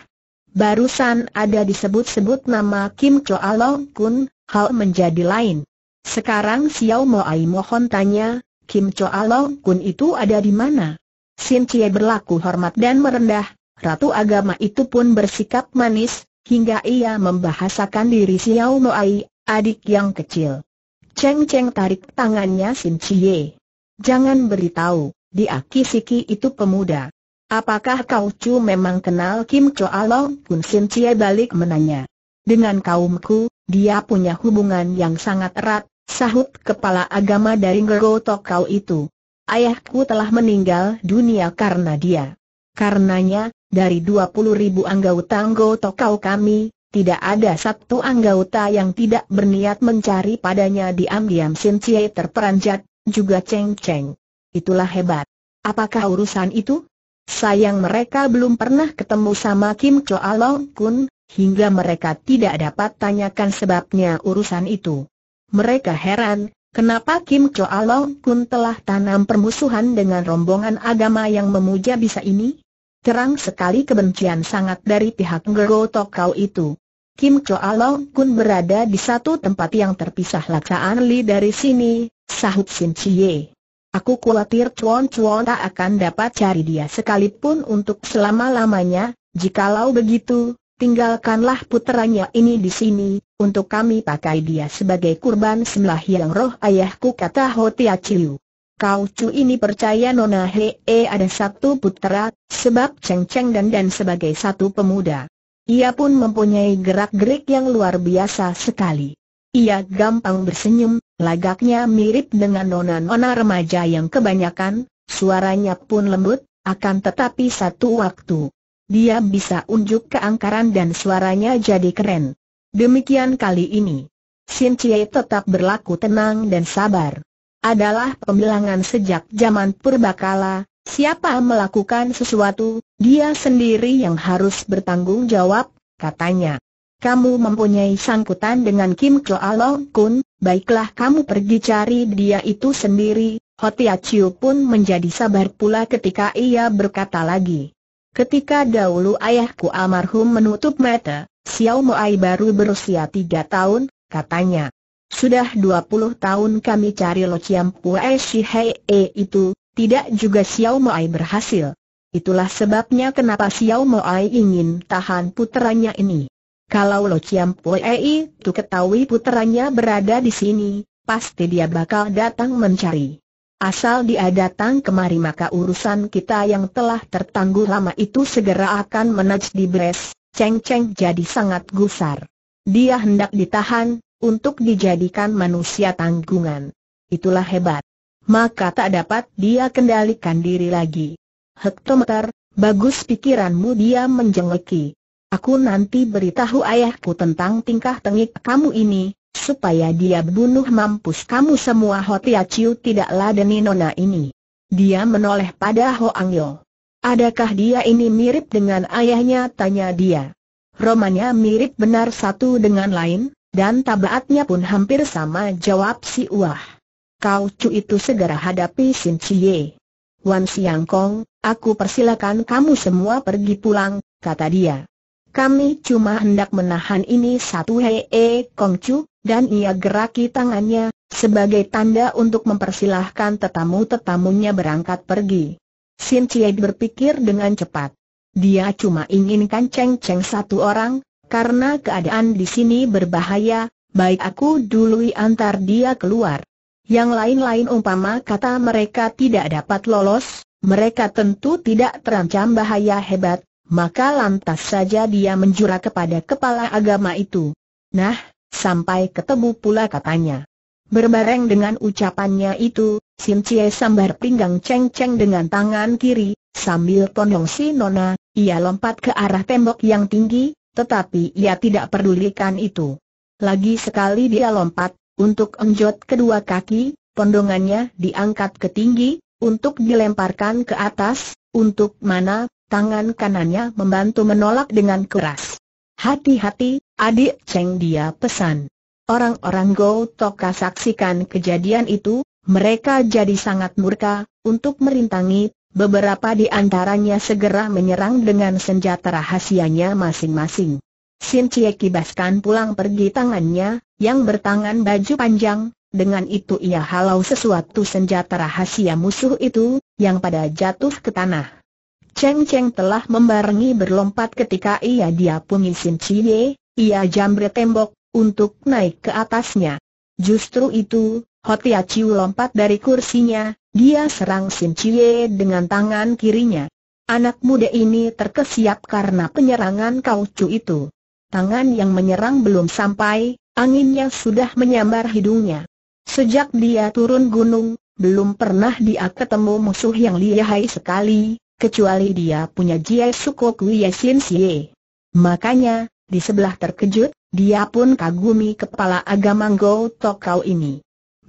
Barusan ada disebut-sebut nama Kim Cho Along Kun, hal menjadi lain. Sekarang Xiao Mo Moai mohon tanya, Kim Cho Along Kun itu ada di mana. Sin Cie berlaku hormat dan merendah, Ratu agama itu pun bersikap manis, hingga ia membahasakan diri Xiao Moai, adik yang kecil. Cheng Cheng tarik tangannya Sin Cie. Jangan beritahu, di Aki Siki itu pemuda. Apakah kau cu memang kenal Kim Cho Along? Kun Sin Cie balik menanya. Dengan kaumku, dia punya hubungan yang sangat erat, sahut kepala agama dari Ngero Tokau itu. Ayahku telah meninggal dunia karena dia. Karenanya, dari 20 ribu anggota Ngero Tokau kami, tidak ada satu anggota yang tidak berniat mencari padanya diam-diam Sin Cie terperanjat, juga Cheng Cheng. Itulah hebat. Apakah urusan itu? Sayang mereka belum pernah ketemu sama Kim Choa Long Kun, hingga mereka tidak dapat tanyakan sebabnya urusan itu. Mereka heran, Kenapa Kim Choa Along Kun telah tanam permusuhan dengan rombongan agama yang memuja bisa ini? Terang sekali kebencian sangat dari pihak Ngero Tokau itu. Kim Choa Along Kun berada di satu tempat yang terpisah laksaan Li dari sini, sahut Sin Chie. Aku khawatir Chuan Chuan tak akan dapat cari dia sekalipun untuk selama-lamanya, jikalau begitu, tinggalkanlah puteranya ini di sini, untuk kami pakai dia sebagai kurban sembah yang roh ayahku kata Hotia Chiu. Kau Cu ini percaya Nona Hee ada satu putera, sebab Cheng Cheng dan dan sebagai satu pemuda. Ia pun mempunyai gerak-gerik yang luar biasa sekali. Ia gampang bersenyum, lagaknya mirip dengan nona-nona remaja yang kebanyakan, suaranya pun lembut, akan tetapi satu waktu. Dia bisa unjuk keangkaran dan suaranya jadi keren. Demikian kali ini. Sin Chie tetap berlaku tenang dan sabar. Adalah pembilangan sejak zaman purbakala, siapa melakukan sesuatu, dia sendiri yang harus bertanggung jawab, katanya. Kamu mempunyai sangkutan dengan Kim Kloalong Kun, baiklah kamu pergi cari dia itu sendiri. Hotia Chiu pun menjadi sabar pula ketika ia berkata lagi. Ketika dahulu ayahku almarhum menutup mata, Xiao Moai baru berusia tiga tahun, katanya. Sudah dua puluh tahun kami cari Lo Chiam Pue E itu, tidak juga Xiao Moai berhasil. Itulah sebabnya kenapa Xiao Moai ingin tahan puteranya ini. Kalau Lo Chiam Pue e itu ketahui puteranya berada di sini, pasti dia bakal datang mencari. Asal dia datang kemari maka urusan kita yang telah tertangguh lama itu segera akan menajdi di beres, Ceng-ceng jadi sangat gusar. Dia hendak ditahan, untuk dijadikan manusia tanggungan. Itulah hebat. Maka tak dapat dia kendalikan diri lagi. Hektometer, bagus pikiranmu dia menjengeki. Aku nanti beritahu ayahku tentang tingkah tengik kamu ini, supaya dia bunuh mampus kamu semua Hotiaciu tidaklah tidak ladeni nona ini. Dia menoleh pada Hoang Yo. Adakah dia ini mirip dengan ayahnya? Tanya dia. Romanya mirip benar satu dengan lain, dan tabaatnya pun hampir sama jawab si Uah. Kau cu itu segera hadapi Sin Cie. Wan Siang Kong, aku persilakan kamu semua pergi pulang, kata dia. Kami cuma hendak menahan ini satu hee Kong cu, dan ia geraki tangannya, sebagai tanda untuk mempersilahkan tetamu-tetamunya berangkat pergi. Sin Chie berpikir dengan cepat. Dia cuma inginkan Cheng Cheng satu orang, karena keadaan di sini berbahaya, baik aku dulu antar dia keluar. Yang lain-lain umpama kata mereka tidak dapat lolos, mereka tentu tidak terancam bahaya hebat, maka lantas saja dia menjura kepada kepala agama itu. Nah, sampai ketemu pula katanya. Berbareng dengan ucapannya itu, Sim Cie sambar pinggang Cheng Cheng dengan tangan kiri, sambil tonong si Nona, ia lompat ke arah tembok yang tinggi, tetapi ia tidak pedulikan itu. Lagi sekali dia lompat, untuk enjot kedua kaki, pondongannya diangkat ke tinggi, untuk dilemparkan ke atas, untuk mana, tangan kanannya membantu menolak dengan keras. Hati-hati, adik Cheng dia pesan. Orang-orang Go Toka saksikan kejadian itu, mereka jadi sangat murka, untuk merintangi, beberapa di antaranya segera menyerang dengan senjata rahasianya masing-masing. Sin Cie kibaskan pulang pergi tangannya, yang bertangan baju panjang, dengan itu ia halau sesuatu senjata rahasia musuh itu, yang pada jatuh ke tanah. Cheng Cheng telah membarengi berlompat ketika ia diapungi Sin Cie, ia jambret tembok, untuk naik ke atasnya. Justru itu, Hotia Chiu lompat dari kursinya, dia serang Sin Chie dengan tangan kirinya. Anak muda ini terkesiap karena penyerangan Kau Chu itu. Tangan yang menyerang belum sampai, anginnya sudah menyambar hidungnya. Sejak dia turun gunung, belum pernah dia ketemu musuh yang lihai sekali, kecuali dia punya Jie Sukoku Sin Chie. Makanya, di sebelah terkejut, dia pun kagumi kepala agama Go Tokau ini.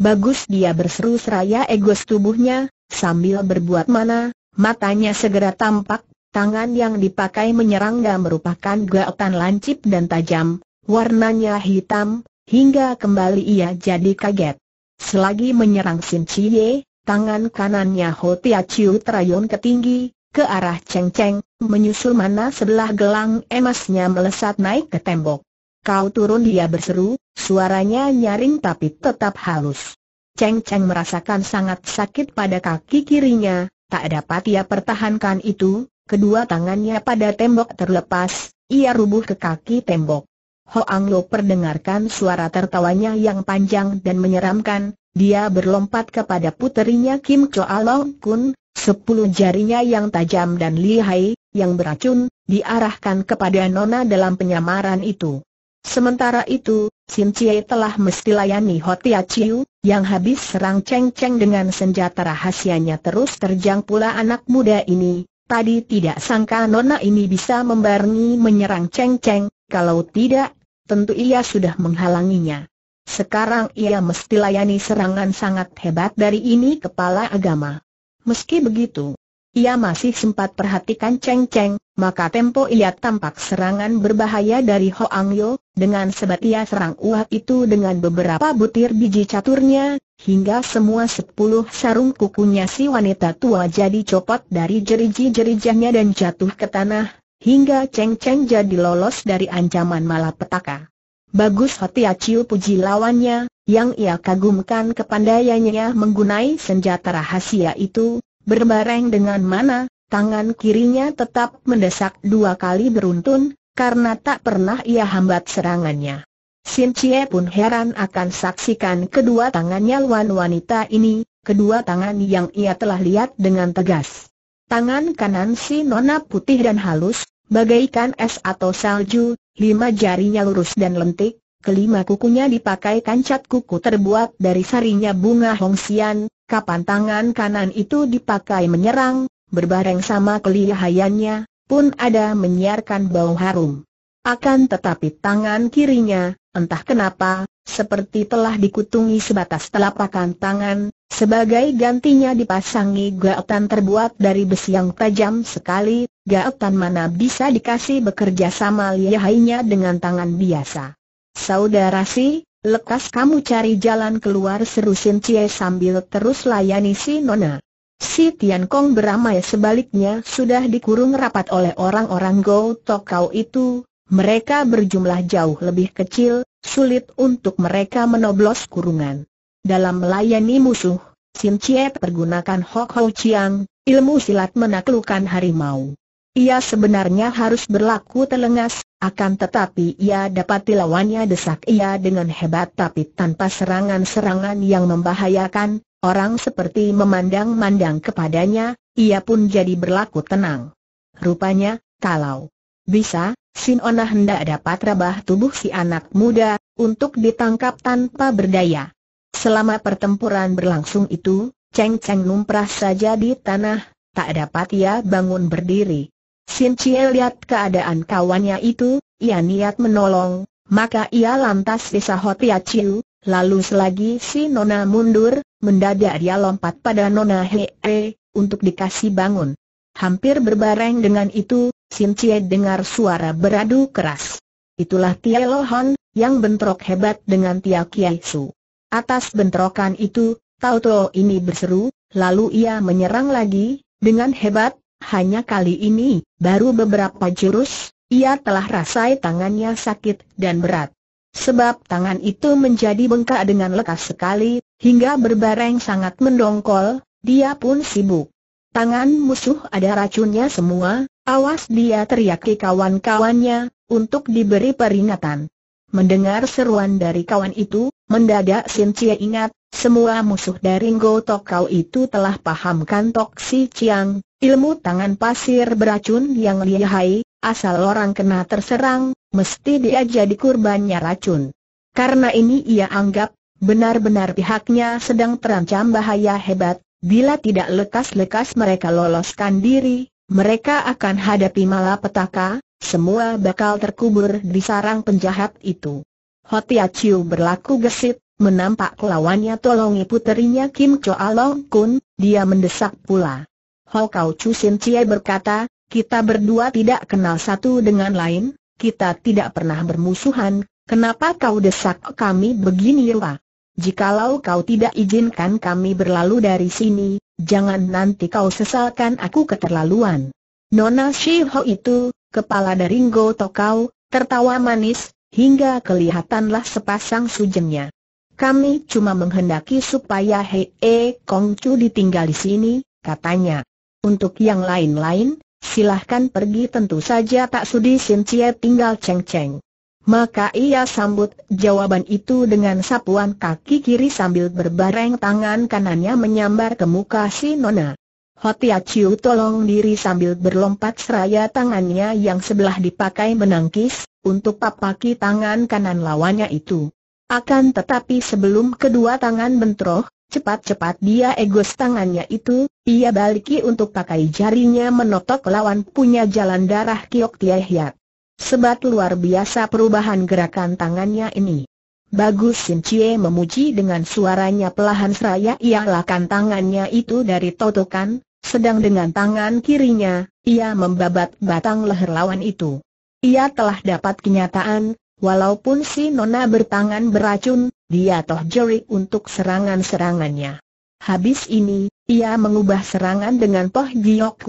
Bagus dia berseru seraya egos tubuhnya, sambil berbuat mana, matanya segera tampak, tangan yang dipakai menyerangga merupakan gaotan lancip dan tajam, warnanya hitam, hingga kembali ia jadi kaget. Selagi menyerang Sin Chie, tangan kanannya Ho Tia Chiu terayun ke tinggi, ke arah Cheng Cheng, menyusul mana sebelah gelang emasnya melesat naik ke tembok. Kau turun dia berseru, suaranya nyaring tapi tetap halus. Cheng Cheng merasakan sangat sakit pada kaki kirinya, tak dapat ia pertahankan itu, kedua tangannya pada tembok terlepas, ia rubuh ke kaki tembok. Hoang Lo perdengarkan suara tertawanya yang panjang dan menyeramkan, dia berlompat kepada puterinya Kim Choa Long Kun, sepuluh jarinya yang tajam dan lihai, yang beracun, diarahkan kepada Nona dalam penyamaran itu. Sementara itu, Sim Chie telah mesti layani Hotia Chiu, yang habis serang Cheng Cheng dengan senjata rahasianya terus terjang pula anak muda ini. Tadi tidak sangka Nona ini bisa membarengi menyerang Cheng Cheng, kalau tidak, tentu ia sudah menghalanginya. Sekarang ia mesti layani serangan sangat hebat dari ini kepala agama. Meski begitu, ia masih sempat perhatikan Cheng Cheng, maka Tempo Iliat tampak serangan berbahaya dari Hoang Yo, dengan sebab ia serang uap itu dengan beberapa butir biji caturnya, hingga semua sepuluh sarung kukunya si wanita tua jadi copot dari jeriji-jerijahnya dan jatuh ke tanah, hingga Cheng Cheng jadi lolos dari ancaman malapetaka. Bagus Hotia Chiu puji lawannya, yang ia kagumkan kepandaiannya menggunai senjata rahasia itu, berbareng dengan mana tangan kirinya tetap mendesak dua kali beruntun, karena tak pernah ia hambat serangannya. Sin Chie pun heran akan saksikan kedua tangannya Luan wanita ini, kedua tangan yang ia telah lihat dengan tegas. Tangan kanan si nona putih dan halus, bagaikan es atau salju, lima jarinya lurus dan lentik, kelima kukunya dipakai kancat kuku terbuat dari sarinya bunga hongsian, kapan tangan kanan itu dipakai menyerang, berbareng sama kelihayannya, pun ada menyiarkan bau harum. Akan tetapi tangan kirinya, entah kenapa, seperti telah dikutungi sebatas telapakan tangan, sebagai gantinya dipasangi gaotan terbuat dari besi yang tajam sekali, gaotan mana bisa dikasih bekerja sama lihainya dengan tangan biasa. Saudara si, lekas kamu cari jalan keluar seru Sin Cie sambil terus layani si Nona. Si Tian Kong beramai sebaliknya sudah dikurung rapat oleh orang-orang Go Tokau itu, mereka berjumlah jauh lebih kecil, sulit untuk mereka menoblos kurungan. Dalam melayani musuh, Sin Chie pergunakan Hok Ho Chiang, ilmu silat menaklukkan harimau. Ia sebenarnya harus berlaku telengas, akan tetapi ia dapat dilawannya desak ia dengan hebat tapi tanpa serangan-serangan yang membahayakan, Orang seperti memandang-mandang kepadanya, ia pun jadi berlaku tenang. Rupanya, kalau bisa, Sinona hendak dapat rebah tubuh si anak muda, untuk ditangkap tanpa berdaya. Selama pertempuran berlangsung itu, Cheng Cheng numprah saja di tanah, tak dapat ia bangun berdiri. Sin Chie lihat keadaan kawannya itu, ia niat menolong, maka ia lantas desahot ya Chiu, lalu selagi si Nona mundur, Mendadak dia lompat pada Nona Hee, untuk dikasih bangun. Hampir berbareng dengan itu, Sin Cie dengar suara beradu keras. Itulah Tia Loh-han yang bentrok hebat dengan Tia Kiai Su. Atas bentrokan itu, Tau Tau ini berseru, lalu ia menyerang lagi, dengan hebat, hanya kali ini, baru beberapa jurus, ia telah rasai tangannya sakit dan berat. Sebab tangan itu menjadi bengkak dengan lekas sekali, hingga berbareng sangat mendongkol, dia pun sibuk. Tangan musuh ada racunnya semua, awas dia teriaki kawan-kawannya, untuk diberi peringatan. Mendengar seruan dari kawan itu, mendadak Sin Cie ingat, semua musuh dari Ngo Tokau itu telah pahamkan Tok Si Chiang, ilmu tangan pasir beracun yang lihai, asal orang kena terserang, mesti dia jadi kurbannya racun. Karena ini ia anggap Benar-benar pihaknya sedang terancam bahaya hebat, bila tidak lekas-lekas mereka loloskan diri, mereka akan hadapi malapetaka, semua bakal terkubur di sarang penjahat itu. Hotia ya Chiu berlaku gesit, menampak lawannya tolongi puterinya Kim Choa Long Kun, dia mendesak pula. Ho Kau Chu Sin Chie berkata, kita berdua tidak kenal satu dengan lain, kita tidak pernah bermusuhan, kenapa kau desak kami begini Wah? Jikalau kau tidak izinkan kami berlalu dari sini, jangan nanti kau sesalkan aku keterlaluan. Nona Shiho itu, kepala dari Ngo Tokau, tertawa manis, hingga kelihatanlah sepasang sujengnya. Kami cuma menghendaki supaya Hei e Chu ditinggal di sini, katanya. Untuk yang lain-lain, silahkan pergi tentu saja tak sudi Sin Chie tinggal ceng-ceng. Maka ia sambut jawaban itu dengan sapuan kaki kiri sambil berbareng tangan kanannya menyambar ke muka si Nona. Hotia ya Chiu tolong diri sambil berlompat seraya tangannya yang sebelah dipakai menangkis, untuk papaki tangan kanan lawannya itu. Akan tetapi sebelum kedua tangan bentroh, cepat-cepat dia egos tangannya itu, ia baliki untuk pakai jarinya menotok lawan punya jalan darah Kiok Tiahyat. Sebat luar biasa perubahan gerakan tangannya ini. Bagus Sin Cie memuji dengan suaranya pelahan seraya ia lakan tangannya itu dari totokan, sedang dengan tangan kirinya, ia membabat batang leher lawan itu. Ia telah dapat kenyataan, walaupun si Nona bertangan beracun, dia toh jeri untuk serangan-serangannya. Habis ini, ia mengubah serangan dengan Poh Giok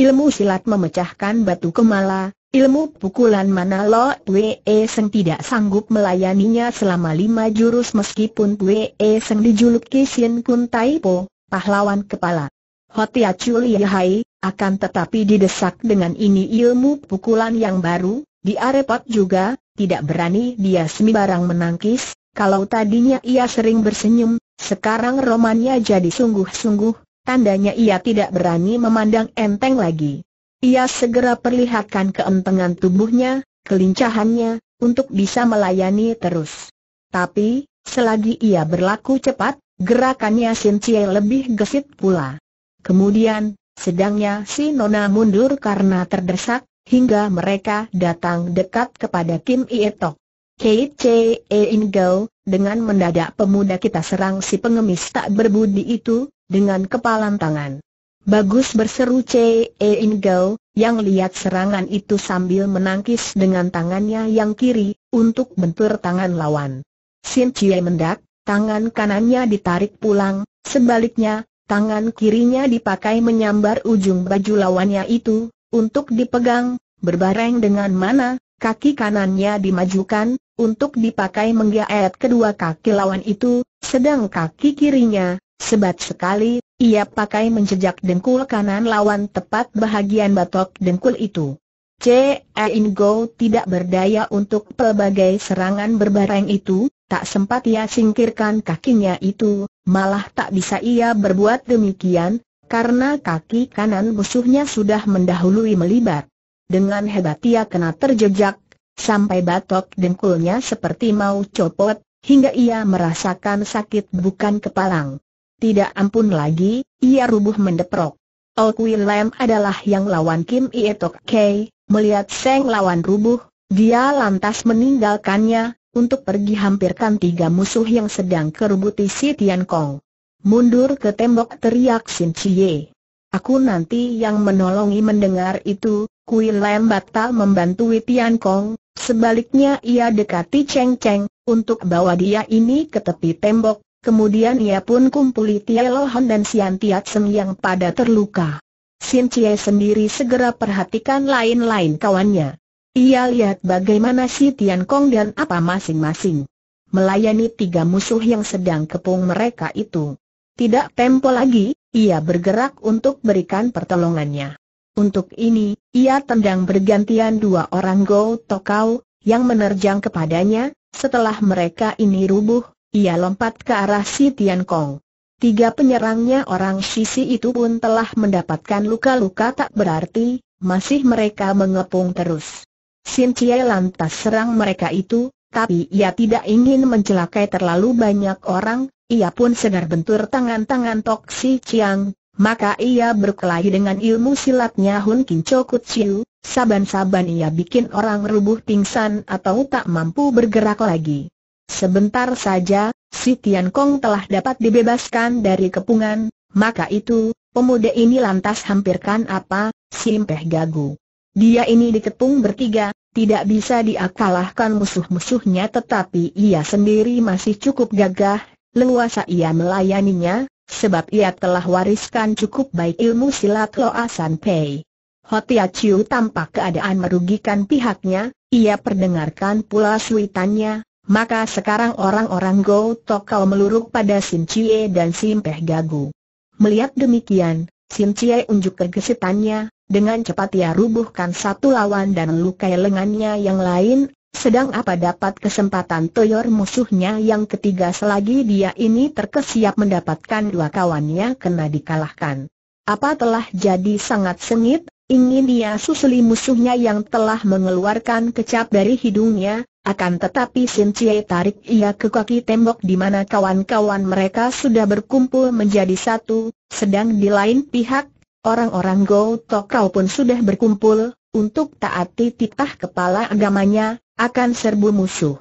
ilmu silat memecahkan batu kemala, Ilmu pukulan mana Lo Wee Seng tidak sanggup melayaninya selama lima jurus meskipun Wee Seng dijuluki Sien Kun Tai Po, pahlawan kepala. Hotia Chuli Yehai, akan tetapi didesak dengan ini ilmu pukulan yang baru, dia repot juga, tidak berani dia sembarang menangkis, kalau tadinya ia sering bersenyum, sekarang romannya jadi sungguh-sungguh, tandanya ia tidak berani memandang enteng lagi. Ia segera perlihatkan keempengan tubuhnya, kelincahannya, untuk bisa melayani terus. Tapi, selagi ia berlaku cepat, gerakannya Sin Cie lebih gesit pula. Kemudian, sedangnya si Nona mundur karena terdesak, hingga mereka datang dekat kepada Kim Ie-tok, Ietok. E in Inggo, dengan mendadak pemuda kita serang si pengemis tak berbudi itu, dengan kepalan tangan. Bagus berseru E. Engel, yang lihat serangan itu sambil menangkis dengan tangannya yang kiri, untuk bentur tangan lawan. Sin Chie mendak, tangan kanannya ditarik pulang, sebaliknya, tangan kirinya dipakai menyambar ujung baju lawannya itu, untuk dipegang, berbareng dengan mana, kaki kanannya dimajukan, untuk dipakai menggaet kedua kaki lawan itu, sedang kaki kirinya, sebat sekali, ia pakai menjejak dengkul kanan lawan tepat bahagian batok dengkul itu. C. Go tidak berdaya untuk pelbagai serangan berbareng itu, tak sempat ia singkirkan kakinya itu, malah tak bisa ia berbuat demikian, karena kaki kanan musuhnya sudah mendahului melibat. Dengan hebat ia kena terjejak, sampai batok dengkulnya seperti mau copot, hingga ia merasakan sakit bukan kepalang. Tidak ampun lagi, ia rubuh mendeprok. Ol Kui Lam adalah yang lawan Kim Ietok Kei, melihat Seng lawan rubuh, dia lantas meninggalkannya, untuk pergi hampirkan tiga musuh yang sedang kerubuti si Tian Kong. Mundur ke tembok teriak Sin Chie. Aku nanti yang menolongi mendengar itu, Kui Lam batal membantu Tian Kong, sebaliknya ia dekati Cheng Cheng, untuk bawa dia ini ke tepi tembok, Kemudian ia pun kumpuli Tia Lohan dan Sian Tiat Seng yang pada terluka. Sin Cie sendiri segera perhatikan lain-lain kawannya. Ia lihat bagaimana si Tian Kong dan apa masing-masing melayani tiga musuh yang sedang kepung mereka itu. Tidak tempo lagi, ia bergerak untuk berikan pertolongannya. Untuk ini, ia tendang bergantian dua orang Go Tokau, yang menerjang kepadanya, setelah mereka ini rubuh, ia lompat ke arah si Tian Kong. Tiga penyerangnya orang Sisi itu pun telah mendapatkan luka-luka tak berarti, masih mereka mengepung terus. Sin Chie lantas serang mereka itu, tapi ia tidak ingin mencelakai terlalu banyak orang, ia pun segar bentur tangan-tangan Tok Si Chiang, maka ia berkelahi dengan ilmu silatnya Hun Kin Chokut Chiu, saban-saban ia bikin orang rubuh pingsan atau tak mampu bergerak lagi. Sebentar saja, si Tian Kong telah dapat dibebaskan dari kepungan, maka itu, pemuda ini lantas hampirkan apa, si Impeh Gagu. Dia ini dikepung bertiga, tidak bisa diakalahkan musuh-musuhnya tetapi ia sendiri masih cukup gagah, leluasa ia melayaninya, sebab ia telah wariskan cukup baik ilmu silat Loa San Pei. Hotia Chiu tampak keadaan merugikan pihaknya, ia perdengarkan pula suitannya, maka sekarang orang-orang Go Tokau meluruk pada Sim Cie dan Sim Peh Gagu. Melihat demikian, Sim Cie unjuk kegesitannya, dengan cepat ia rubuhkan satu lawan dan lukai lengannya yang lain, sedang apa dapat kesempatan toyor musuhnya yang ketiga selagi dia ini terkesiap mendapatkan dua kawannya kena dikalahkan. Apa telah jadi sangat sengit, Ingin dia susuli musuhnya yang telah mengeluarkan kecap dari hidungnya, akan tetapi Sin Cie tarik ia ke kaki tembok di mana kawan-kawan mereka sudah berkumpul menjadi satu, sedang di lain pihak, orang-orang Go Tokrau pun sudah berkumpul, untuk taati titah kepala agamanya, akan serbu musuh.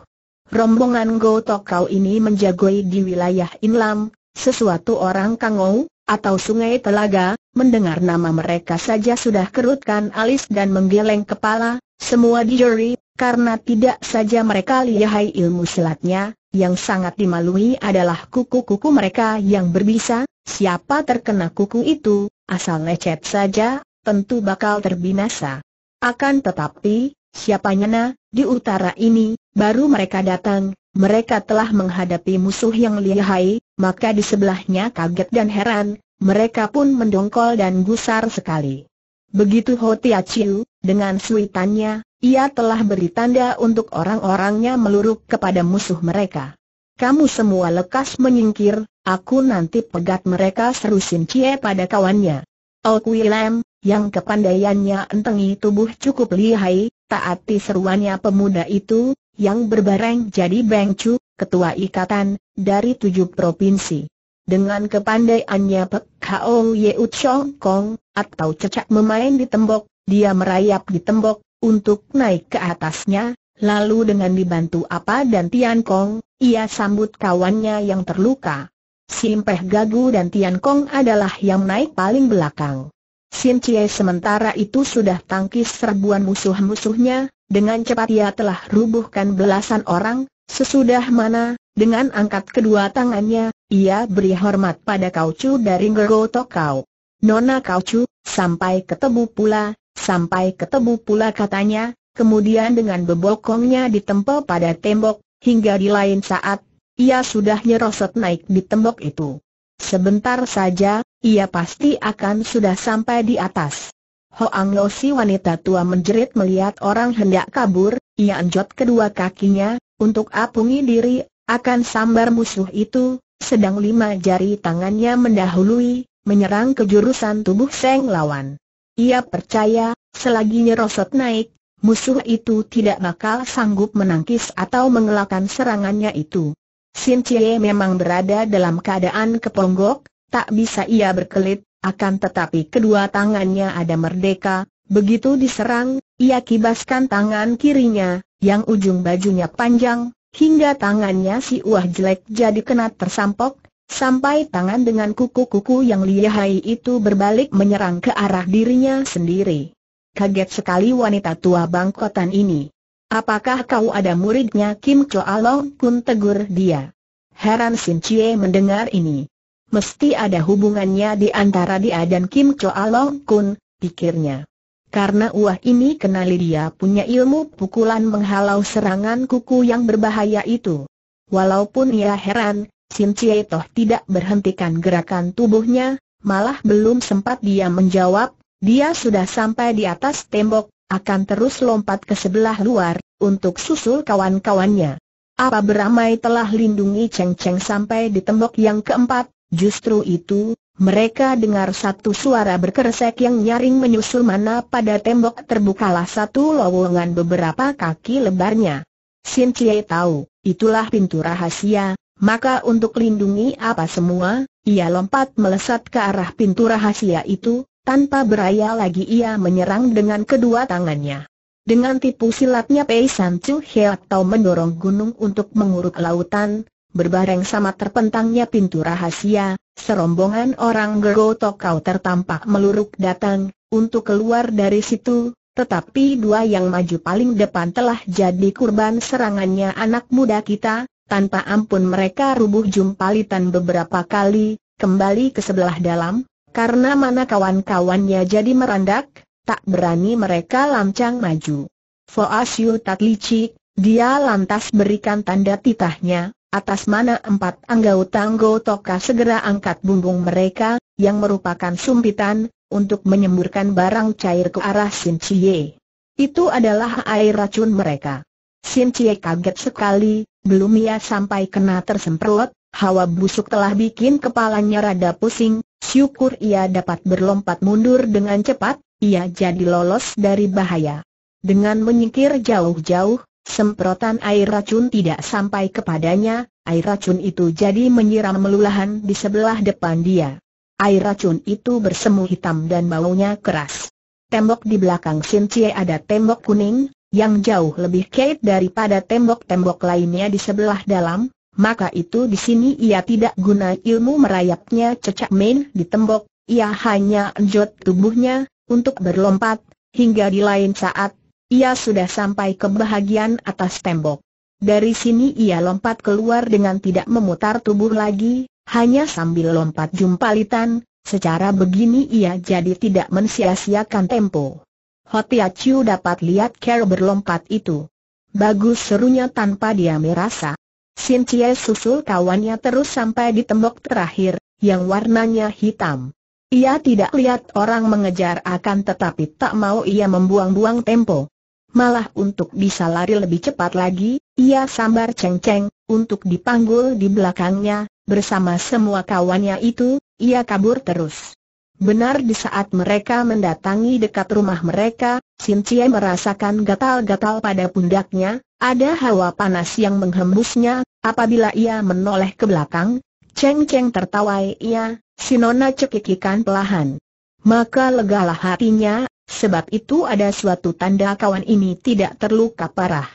Rombongan Go Tokrau ini menjagoi di wilayah Inlam, sesuatu orang Kangou, atau sungai telaga, Mendengar nama mereka saja sudah kerutkan alis dan menggeleng kepala, semua di juri, karena tidak saja mereka lihai ilmu silatnya, yang sangat dimalui adalah kuku-kuku mereka yang berbisa, siapa terkena kuku itu, asal lecet saja, tentu bakal terbinasa. Akan tetapi, siapa nyana, di utara ini, baru mereka datang, mereka telah menghadapi musuh yang lihai, maka di sebelahnya kaget dan heran, mereka pun mendongkol dan gusar sekali. Begitu Ho Tia Chiu, dengan suitannya, ia telah beri tanda untuk orang-orangnya meluruk kepada musuh mereka. Kamu semua lekas menyingkir, aku nanti pegat mereka seru Sin Cie pada kawannya. O oh Kui Lam, yang kepandaiannya entengi tubuh cukup lihai, taati seruannya pemuda itu, yang berbareng jadi Beng Chu, ketua ikatan, dari tujuh provinsi. Dengan kepandaiannya Pek Hao Yeu Chong Kong, atau cecak memain di tembok, dia merayap di tembok, untuk naik ke atasnya, lalu dengan dibantu apa dan Tian Kong, ia sambut kawannya yang terluka. Simpeh Gagu dan Tian Kong adalah yang naik paling belakang. Sim Chie sementara itu sudah tangkis serbuan musuh-musuhnya, dengan cepat ia telah rubuhkan belasan orang, sesudah mana, dengan angkat kedua tangannya, ia beri hormat pada Kau Chu dari Ngergotok Kau. Nona Kau sampai ketemu pula, sampai ketemu pula katanya, kemudian dengan bebokongnya ditempel pada tembok, hingga di lain saat, ia sudah nyerosot naik di tembok itu. Sebentar saja, ia pasti akan sudah sampai di atas. Hoang Lo si wanita tua menjerit melihat orang hendak kabur, ia anjot kedua kakinya, untuk apungi diri, akan sambar musuh itu, sedang lima jari tangannya mendahului, menyerang ke jurusan tubuh Seng lawan. Ia percaya, selagi nyerosot naik, musuh itu tidak bakal sanggup menangkis atau mengelakkan serangannya itu. Sin Cie memang berada dalam keadaan keponggok, tak bisa ia berkelit, akan tetapi kedua tangannya ada merdeka, begitu diserang, ia kibaskan tangan kirinya, yang ujung bajunya panjang, Hingga tangannya si Wah Jelek jadi kena tersampok, sampai tangan dengan kuku-kuku yang lihai itu berbalik menyerang ke arah dirinya sendiri. Kaget sekali wanita tua bangkotan ini. Apakah kau ada muridnya Kim Choa Long Kun tegur dia. Heran Sin Chie mendengar ini. Mesti ada hubungannya di antara dia dan Kim Choa Long Kun, pikirnya. Karena uah ini kenali dia punya ilmu pukulan menghalau serangan kuku yang berbahaya itu. Walaupun ia heran, Sim Cie Toh tidak berhentikan gerakan tubuhnya, malah belum sempat dia menjawab, dia sudah sampai di atas tembok, akan terus lompat ke sebelah luar, untuk susul kawan-kawannya. Apa beramai telah lindungi Cheng Cheng sampai di tembok yang keempat, justru itu, mereka dengar satu suara berkeresek yang nyaring menyusul mana pada tembok terbukalah satu lowongan beberapa kaki lebarnya. Sin Cie tahu, itulah pintu rahasia, maka untuk lindungi apa semua, ia lompat melesat ke arah pintu rahasia itu, tanpa beraya lagi ia menyerang dengan kedua tangannya. Dengan tipu silatnya Pei San Chu he atau mendorong gunung untuk menguruk lautan, berbareng sama terpentangnya pintu rahasia, Serombongan orang gerotok kau tertampak meluruk datang, untuk keluar dari situ, tetapi dua yang maju paling depan telah jadi kurban serangannya anak muda kita, tanpa ampun mereka rubuh jumpalitan beberapa kali, kembali ke sebelah dalam, karena mana kawan-kawannya jadi merandak, tak berani mereka lancang maju. Foas tak licik, dia lantas berikan tanda titahnya, atas mana empat anggota Toka segera angkat bumbung mereka, yang merupakan sumpitan, untuk menyemburkan barang cair ke arah Sin Chie. Itu adalah air racun mereka. Sin Chie kaget sekali, belum ia sampai kena tersemprot, hawa busuk telah bikin kepalanya rada pusing, syukur ia dapat berlompat mundur dengan cepat, ia jadi lolos dari bahaya. Dengan menyingkir jauh-jauh, Semprotan air racun tidak sampai kepadanya, air racun itu jadi menyiram melulahan di sebelah depan dia. Air racun itu bersemu hitam dan baunya keras. Tembok di belakang Sin Cie ada tembok kuning, yang jauh lebih kait daripada tembok-tembok lainnya di sebelah dalam, maka itu di sini ia tidak guna ilmu merayapnya cecak main di tembok, ia hanya enjot tubuhnya, untuk berlompat, hingga di lain saat ia sudah sampai ke bahagian atas tembok. Dari sini ia lompat keluar dengan tidak memutar tubuh lagi, hanya sambil lompat jumpalitan, secara begini ia jadi tidak mensia-siakan tempo. Hotia Chiu dapat lihat Carol berlompat itu. Bagus serunya tanpa dia merasa. Sin Chie susul kawannya terus sampai di tembok terakhir, yang warnanya hitam. Ia tidak lihat orang mengejar akan tetapi tak mau ia membuang-buang tempo malah untuk bisa lari lebih cepat lagi, ia sambar ceng-ceng, untuk dipanggul di belakangnya, bersama semua kawannya itu, ia kabur terus. Benar di saat mereka mendatangi dekat rumah mereka, Cie merasakan gatal-gatal pada pundaknya, ada hawa panas yang menghembusnya, apabila ia menoleh ke belakang, Cheng Cheng tertawa ia, Sinona cekikikan pelahan. Maka legalah hatinya, Sebab itu ada suatu tanda kawan ini tidak terluka parah.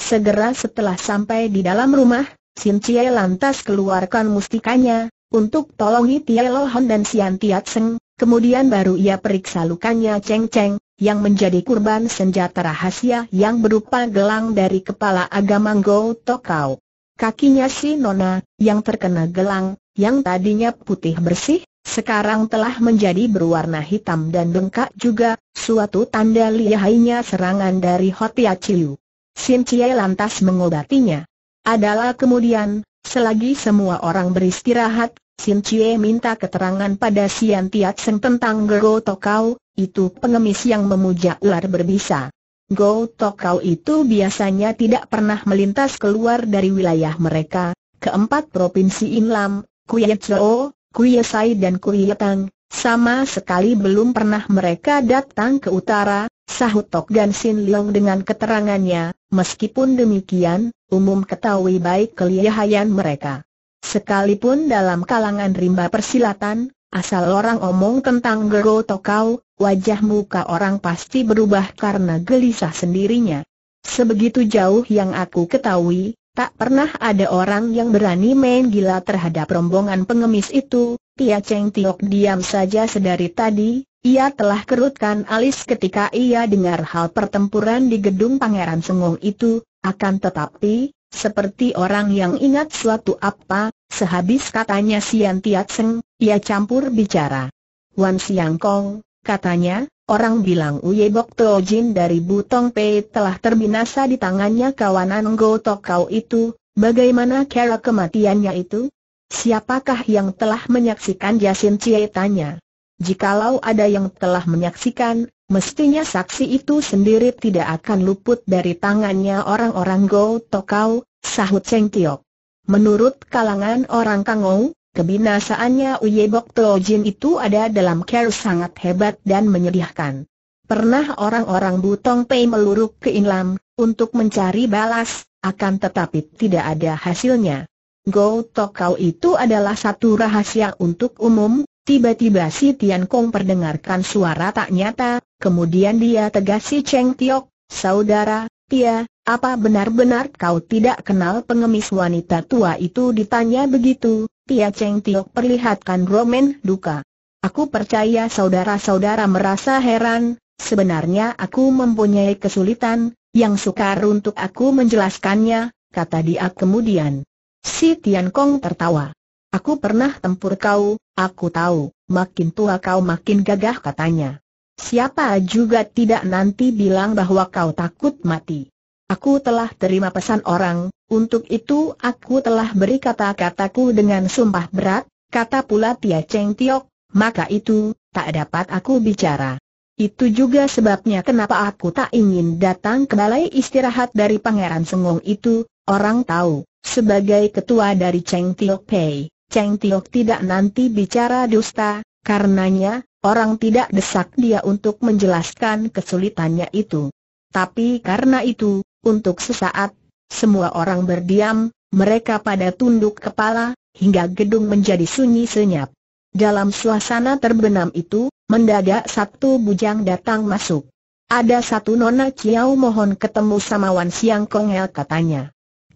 Segera setelah sampai di dalam rumah, Sin Cie lantas keluarkan mustikanya, untuk tolongi Tie Lo Hon dan Sian Tiat Seng, kemudian baru ia periksa lukanya Cheng Cheng, yang menjadi kurban senjata rahasia yang berupa gelang dari kepala agama Go Tokau. Kakinya si Nona, yang terkena gelang, yang tadinya putih bersih, sekarang telah menjadi berwarna hitam dan bengkak juga, suatu tanda lihainya serangan dari Hotia ya Chiu. Sin Chie lantas mengobatinya. Adalah kemudian, selagi semua orang beristirahat, Sin Chie minta keterangan pada Sian Tiat Seng tentang Go Tokau, itu pengemis yang memuja ular berbisa. Go Tokau itu biasanya tidak pernah melintas keluar dari wilayah mereka, keempat provinsi Inlam, Kuyetsuo, Kuya Sai dan Kuya Tang, sama sekali belum pernah mereka datang ke utara, sahut Tok dan Sin Leong dengan keterangannya, meskipun demikian, umum ketahui baik kelihayan mereka. Sekalipun dalam kalangan rimba persilatan, asal orang omong tentang Gero Tokau, wajah muka orang pasti berubah karena gelisah sendirinya. Sebegitu jauh yang aku ketahui, Tak pernah ada orang yang berani main gila terhadap rombongan pengemis itu, Tia Cheng Tiok diam saja sedari tadi, ia telah kerutkan alis ketika ia dengar hal pertempuran di gedung Pangeran Sengong itu, akan tetapi, seperti orang yang ingat suatu apa, sehabis katanya Sian Tia Cheng, ia campur bicara. Wan Siang Kong, katanya, Orang bilang Uye Bok Tojin dari Butong Pei telah terbinasa di tangannya kawanan Go Tokau itu, bagaimana cara kematiannya itu? Siapakah yang telah menyaksikan Jasin Cie tanya. Jikalau ada yang telah menyaksikan, mestinya saksi itu sendiri tidak akan luput dari tangannya orang-orang Go Tokau, sahut Cheng Tiok. Menurut kalangan orang Kangou, Kebinasaannya Teo Jin itu ada dalam care sangat hebat dan menyedihkan. Pernah orang-orang Butong Pei meluruk ke Inlam, untuk mencari balas, akan tetapi tidak ada hasilnya. Go Kau itu adalah satu rahasia untuk umum, tiba-tiba si Tian Kong perdengarkan suara tak nyata, kemudian dia tegas si Cheng Tiok, saudara, Tia, apa benar-benar kau tidak kenal pengemis wanita tua itu ditanya begitu, Tia Cheng Tiok perlihatkan Roman duka. Aku percaya saudara-saudara merasa heran, sebenarnya aku mempunyai kesulitan, yang sukar untuk aku menjelaskannya, kata dia kemudian. Si Tian Kong tertawa. Aku pernah tempur kau, aku tahu, makin tua kau makin gagah katanya. Siapa juga tidak nanti bilang bahwa kau takut mati. Aku telah terima pesan orang, untuk itu aku telah beri kata-kataku dengan sumpah berat, kata pula Tia Cheng Tiok, maka itu, tak dapat aku bicara. Itu juga sebabnya kenapa aku tak ingin datang ke balai istirahat dari Pangeran Sengong itu, orang tahu, sebagai ketua dari Cheng Tiok Pei, Cheng Tiok tidak nanti bicara dusta, karenanya, orang tidak desak dia untuk menjelaskan kesulitannya itu. Tapi karena itu, untuk sesaat, semua orang berdiam, mereka pada tunduk kepala, hingga gedung menjadi sunyi senyap. Dalam suasana terbenam itu, mendadak satu bujang datang masuk. Ada satu nona Ciao mohon ketemu sama Wan Siang Kongel katanya.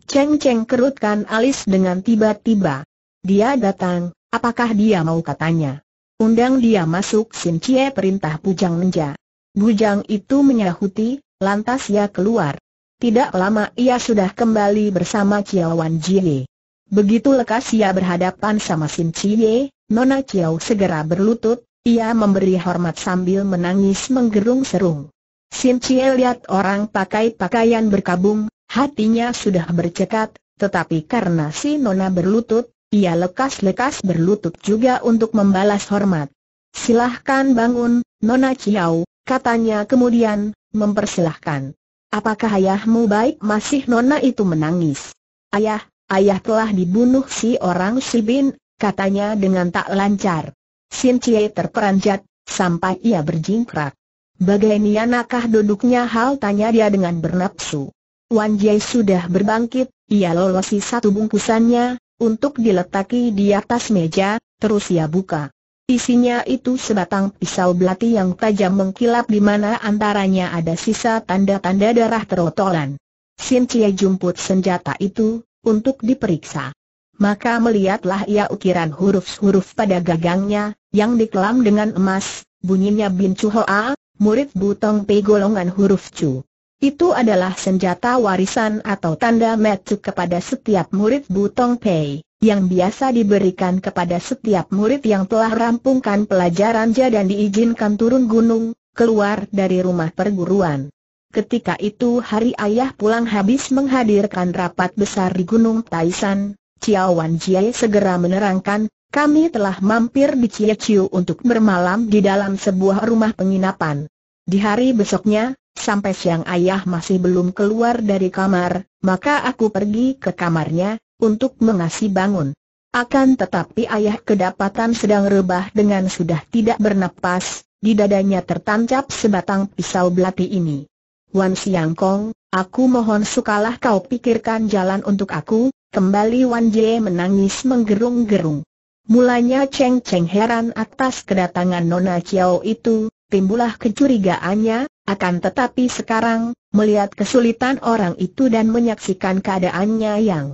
Cheng Cheng kerutkan alis dengan tiba-tiba. Dia datang, apakah dia mau katanya. Undang dia masuk Sin Cie perintah Bujang Menja. Bujang itu menyahuti, lantas ia keluar. Tidak lama ia sudah kembali bersama Ciawan Jie. Begitu lekas ia berhadapan sama Sin Cie, Nona Ciao segera berlutut, ia memberi hormat sambil menangis menggerung serung. Sin Cie lihat orang pakai pakaian berkabung, hatinya sudah bercekat, tetapi karena si Nona berlutut, ia lekas-lekas berlutut juga untuk membalas hormat. Silahkan bangun, Nona Ciao, katanya kemudian, mempersilahkan. Apakah ayahmu baik masih nona itu menangis? Ayah, ayah telah dibunuh si orang sibin, katanya dengan tak lancar. Sin Cie terperanjat, sampai ia berjingkrak. Bagaimanakah duduknya hal tanya dia dengan bernapsu. Wan Jie sudah berbangkit, ia lolosi satu bungkusannya, untuk diletaki di atas meja, terus ia buka. Isinya itu sebatang pisau belati yang tajam mengkilap di mana antaranya ada sisa tanda-tanda darah terotolan. Sin Cie jumput senjata itu, untuk diperiksa. Maka melihatlah ia ukiran huruf-huruf pada gagangnya, yang dikelam dengan emas, bunyinya Bin Chu Hoa, murid Butong P golongan huruf Chu. Itu adalah senjata warisan atau tanda metu kepada setiap murid Butong Pei yang biasa diberikan kepada setiap murid yang telah rampungkan pelajaran dan diizinkan turun gunung, keluar dari rumah perguruan. Ketika itu hari ayah pulang habis menghadirkan rapat besar di Gunung Taisan, Ciawan Jiai segera menerangkan, kami telah mampir di Cieciu untuk bermalam di dalam sebuah rumah penginapan. Di hari besoknya, sampai siang ayah masih belum keluar dari kamar, maka aku pergi ke kamarnya, untuk mengasih bangun. Akan tetapi ayah kedapatan sedang rebah dengan sudah tidak bernapas, di dadanya tertancap sebatang pisau belati ini. Wan Siang Kong, aku mohon sukalah kau pikirkan jalan untuk aku, kembali Wan Jie menangis menggerung-gerung. Mulanya Cheng Cheng heran atas kedatangan Nona Chiao itu, timbulah kecurigaannya, akan tetapi sekarang, melihat kesulitan orang itu dan menyaksikan keadaannya yang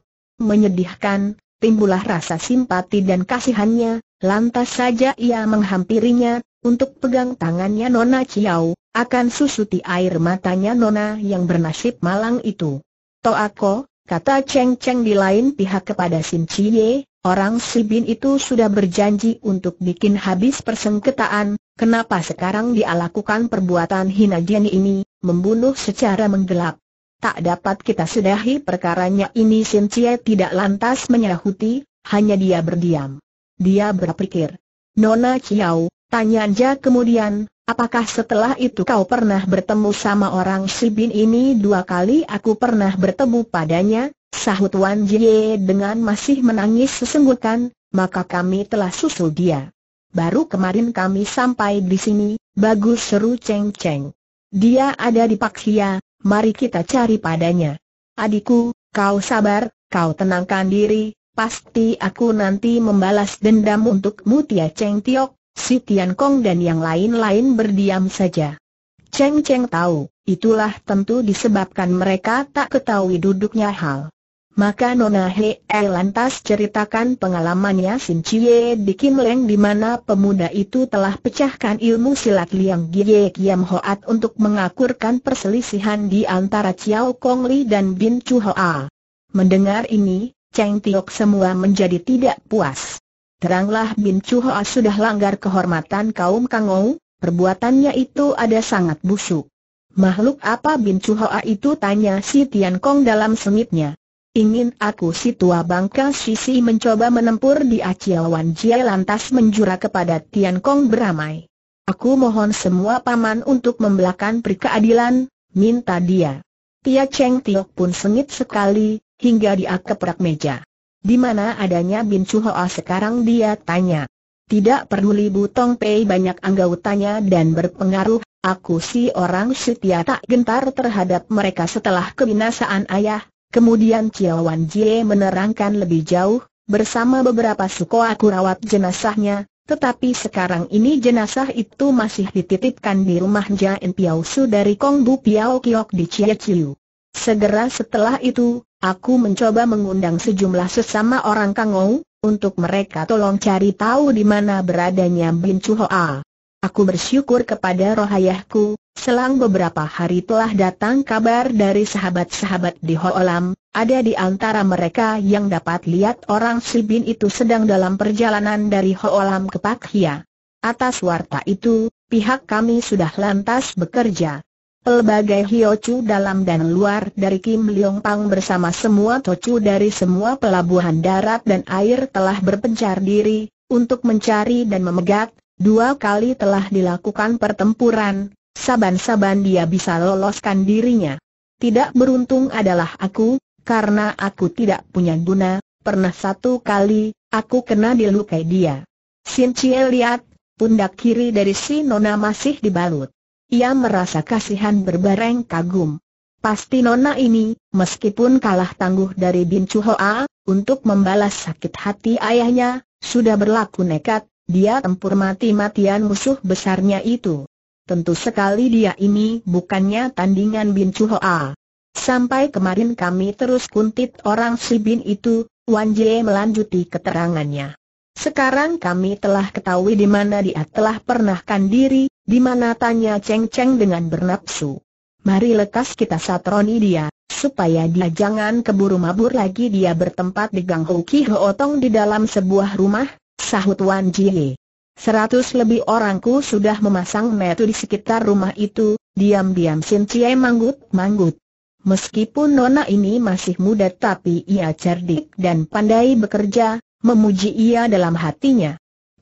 menyedihkan, timbullah rasa simpati dan kasihannya, lantas saja ia menghampirinya, untuk pegang tangannya Nona Chiao, akan susuti air matanya Nona yang bernasib malang itu. aku, kata Cheng Cheng di lain pihak kepada Sin Chie, orang si bin itu sudah berjanji untuk bikin habis persengketaan, kenapa sekarang dia lakukan perbuatan hina jeni ini, membunuh secara menggelap tak dapat kita sedahi perkaranya ini Sin Cie tidak lantas menyahuti, hanya dia berdiam. Dia berpikir. Nona Chiao, tanya Anja kemudian, apakah setelah itu kau pernah bertemu sama orang si Bin ini dua kali aku pernah bertemu padanya, sahut Wan Jie dengan masih menangis sesenggukan, maka kami telah susul dia. Baru kemarin kami sampai di sini, bagus seru Cheng Cheng. Dia ada di Paksia, mari kita cari padanya. Adikku, kau sabar, kau tenangkan diri, pasti aku nanti membalas dendam untukmu Tia Cheng Tiok, Si Tian Kong dan yang lain-lain berdiam saja. Cheng Cheng tahu, itulah tentu disebabkan mereka tak ketahui duduknya hal. Maka Nona Hei eh lantas ceritakan pengalamannya Sin Chie di Kim Leng di mana pemuda itu telah pecahkan ilmu silat Liang Gie Kiam Hoat untuk mengakurkan perselisihan di antara Chiao Kong Li dan Bin Chu Hoa. Mendengar ini, Cheng Tiok semua menjadi tidak puas. Teranglah Bin Chu Hoa sudah langgar kehormatan kaum Kangou, perbuatannya itu ada sangat busuk. Makhluk apa Bin Chu Hoa itu tanya si Tian Kong dalam sengitnya. Ingin aku si tua bangka Sisi mencoba menempur di Aciawan Jie lantas menjura kepada Tian Kong beramai. Aku mohon semua paman untuk membelakan perkeadilan, minta dia. Tia Cheng Tiok pun sengit sekali, hingga dia keperak meja. Di mana adanya Bin Chu Hoa sekarang dia tanya. Tidak perlu Bu Tong Pei banyak anggotanya dan berpengaruh, aku si orang setia tak gentar terhadap mereka setelah kebinasaan ayah, Kemudian Ciawan Jie menerangkan lebih jauh, bersama beberapa suku aku rawat jenazahnya, tetapi sekarang ini jenazah itu masih dititipkan di rumah Jain Piausu dari Kongbu Piao Kiok di Cie Chiu. Segera setelah itu, aku mencoba mengundang sejumlah sesama orang Kangou, untuk mereka tolong cari tahu di mana beradanya Bin Chu Hoa. Aku bersyukur kepada rohayahku, Selang beberapa hari telah datang kabar dari sahabat-sahabat di Hoalam, ada di antara mereka yang dapat lihat orang Sibin itu sedang dalam perjalanan dari Hoalam ke Pakia. Atas warta itu, pihak kami sudah lantas bekerja. Pelbagai Hiochu dalam dan luar dari Kim Leong Pang bersama semua Tochu dari semua pelabuhan darat dan air telah berpencar diri, untuk mencari dan memegat, dua kali telah dilakukan pertempuran, saban-saban dia bisa loloskan dirinya. Tidak beruntung adalah aku, karena aku tidak punya guna, pernah satu kali, aku kena dilukai dia. Sin Chie lihat, pundak kiri dari si Nona masih dibalut. Ia merasa kasihan berbareng kagum. Pasti Nona ini, meskipun kalah tangguh dari Bin Chu Hoa, untuk membalas sakit hati ayahnya, sudah berlaku nekat, dia tempur mati-matian musuh besarnya itu. Tentu sekali dia ini bukannya tandingan Bin Chu Hoa. Sampai kemarin kami terus kuntit orang si Bin itu, Wan Jie melanjuti keterangannya. Sekarang kami telah ketahui di mana dia telah pernahkan diri, di mana tanya Cheng Cheng dengan bernapsu. Mari lekas kita satroni dia, supaya dia jangan keburu mabur lagi dia bertempat di Gang Ho Ki Ho Tong di dalam sebuah rumah, sahut Wan Jie. Seratus lebih orangku sudah memasang metu di sekitar rumah itu, diam-diam Sin Cie manggut-manggut. Meskipun Nona ini masih muda tapi ia cerdik dan pandai bekerja, memuji ia dalam hatinya.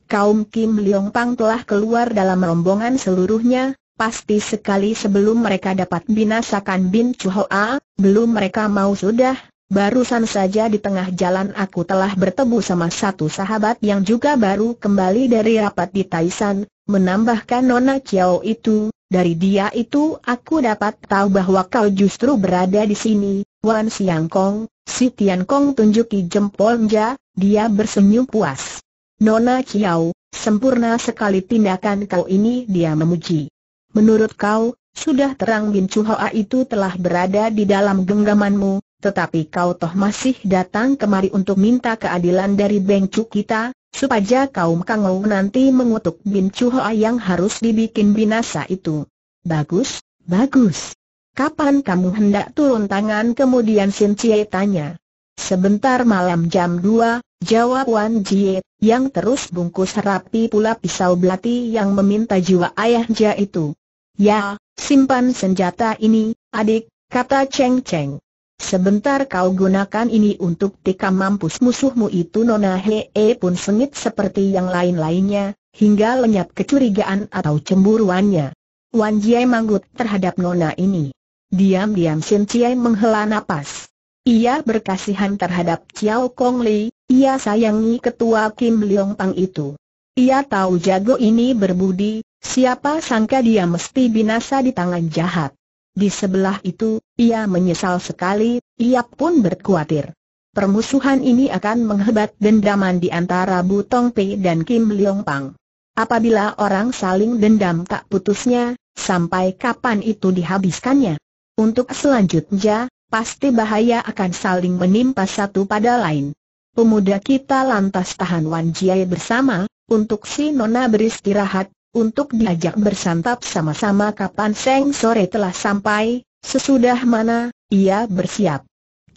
Kaum Kim Leong Pang telah keluar dalam rombongan seluruhnya, pasti sekali sebelum mereka dapat binasakan Bin Chu Hoa, belum mereka mau sudah, Barusan saja di tengah jalan aku telah bertemu sama satu sahabat yang juga baru kembali dari rapat di Taisan, menambahkan Nona Chiao itu, dari dia itu aku dapat tahu bahwa kau justru berada di sini, Wan Siang Kong, si Tian Kong tunjuki jempolnya, dia bersenyum puas. Nona Chiao, sempurna sekali tindakan kau ini dia memuji. Menurut kau, sudah terang Bin Chu Hoa itu telah berada di dalam genggamanmu, tetapi kau toh masih datang kemari untuk minta keadilan dari bengcu kita, supaya kaum kangau nanti mengutuk Bin Chuhoa yang harus dibikin binasa itu. Bagus, bagus. Kapan kamu hendak turun tangan kemudian Sin Cie tanya. Sebentar malam jam 2, jawab Wan Jie, yang terus bungkus rapi pula pisau belati yang meminta jiwa ayahnya itu. Ya, simpan senjata ini, adik, kata Cheng Cheng. Sebentar kau gunakan ini untuk tikam mampus musuhmu itu Nona Hee pun sengit seperti yang lain-lainnya, hingga lenyap kecurigaan atau cemburuannya. Wan Jiai manggut terhadap Nona ini. Diam-diam Sin Jiai menghela nafas. Ia berkasihan terhadap Chiao Kong Li, ia sayangi ketua Kim Leong Pang itu. Ia tahu jago ini berbudi, siapa sangka dia mesti binasa di tangan jahat. Di sebelah itu, ia menyesal sekali, ia pun berkhawatir. Permusuhan ini akan menghebat dendaman di antara Bu Tong Pei dan Kim Leong Pang. Apabila orang saling dendam tak putusnya, sampai kapan itu dihabiskannya? Untuk selanjutnya, pasti bahaya akan saling menimpa satu pada lain. Pemuda kita lantas tahan Wan Jiai bersama, untuk si Nona beristirahat, untuk diajak bersantap sama-sama kapan Seng sore telah sampai, sesudah mana, ia bersiap.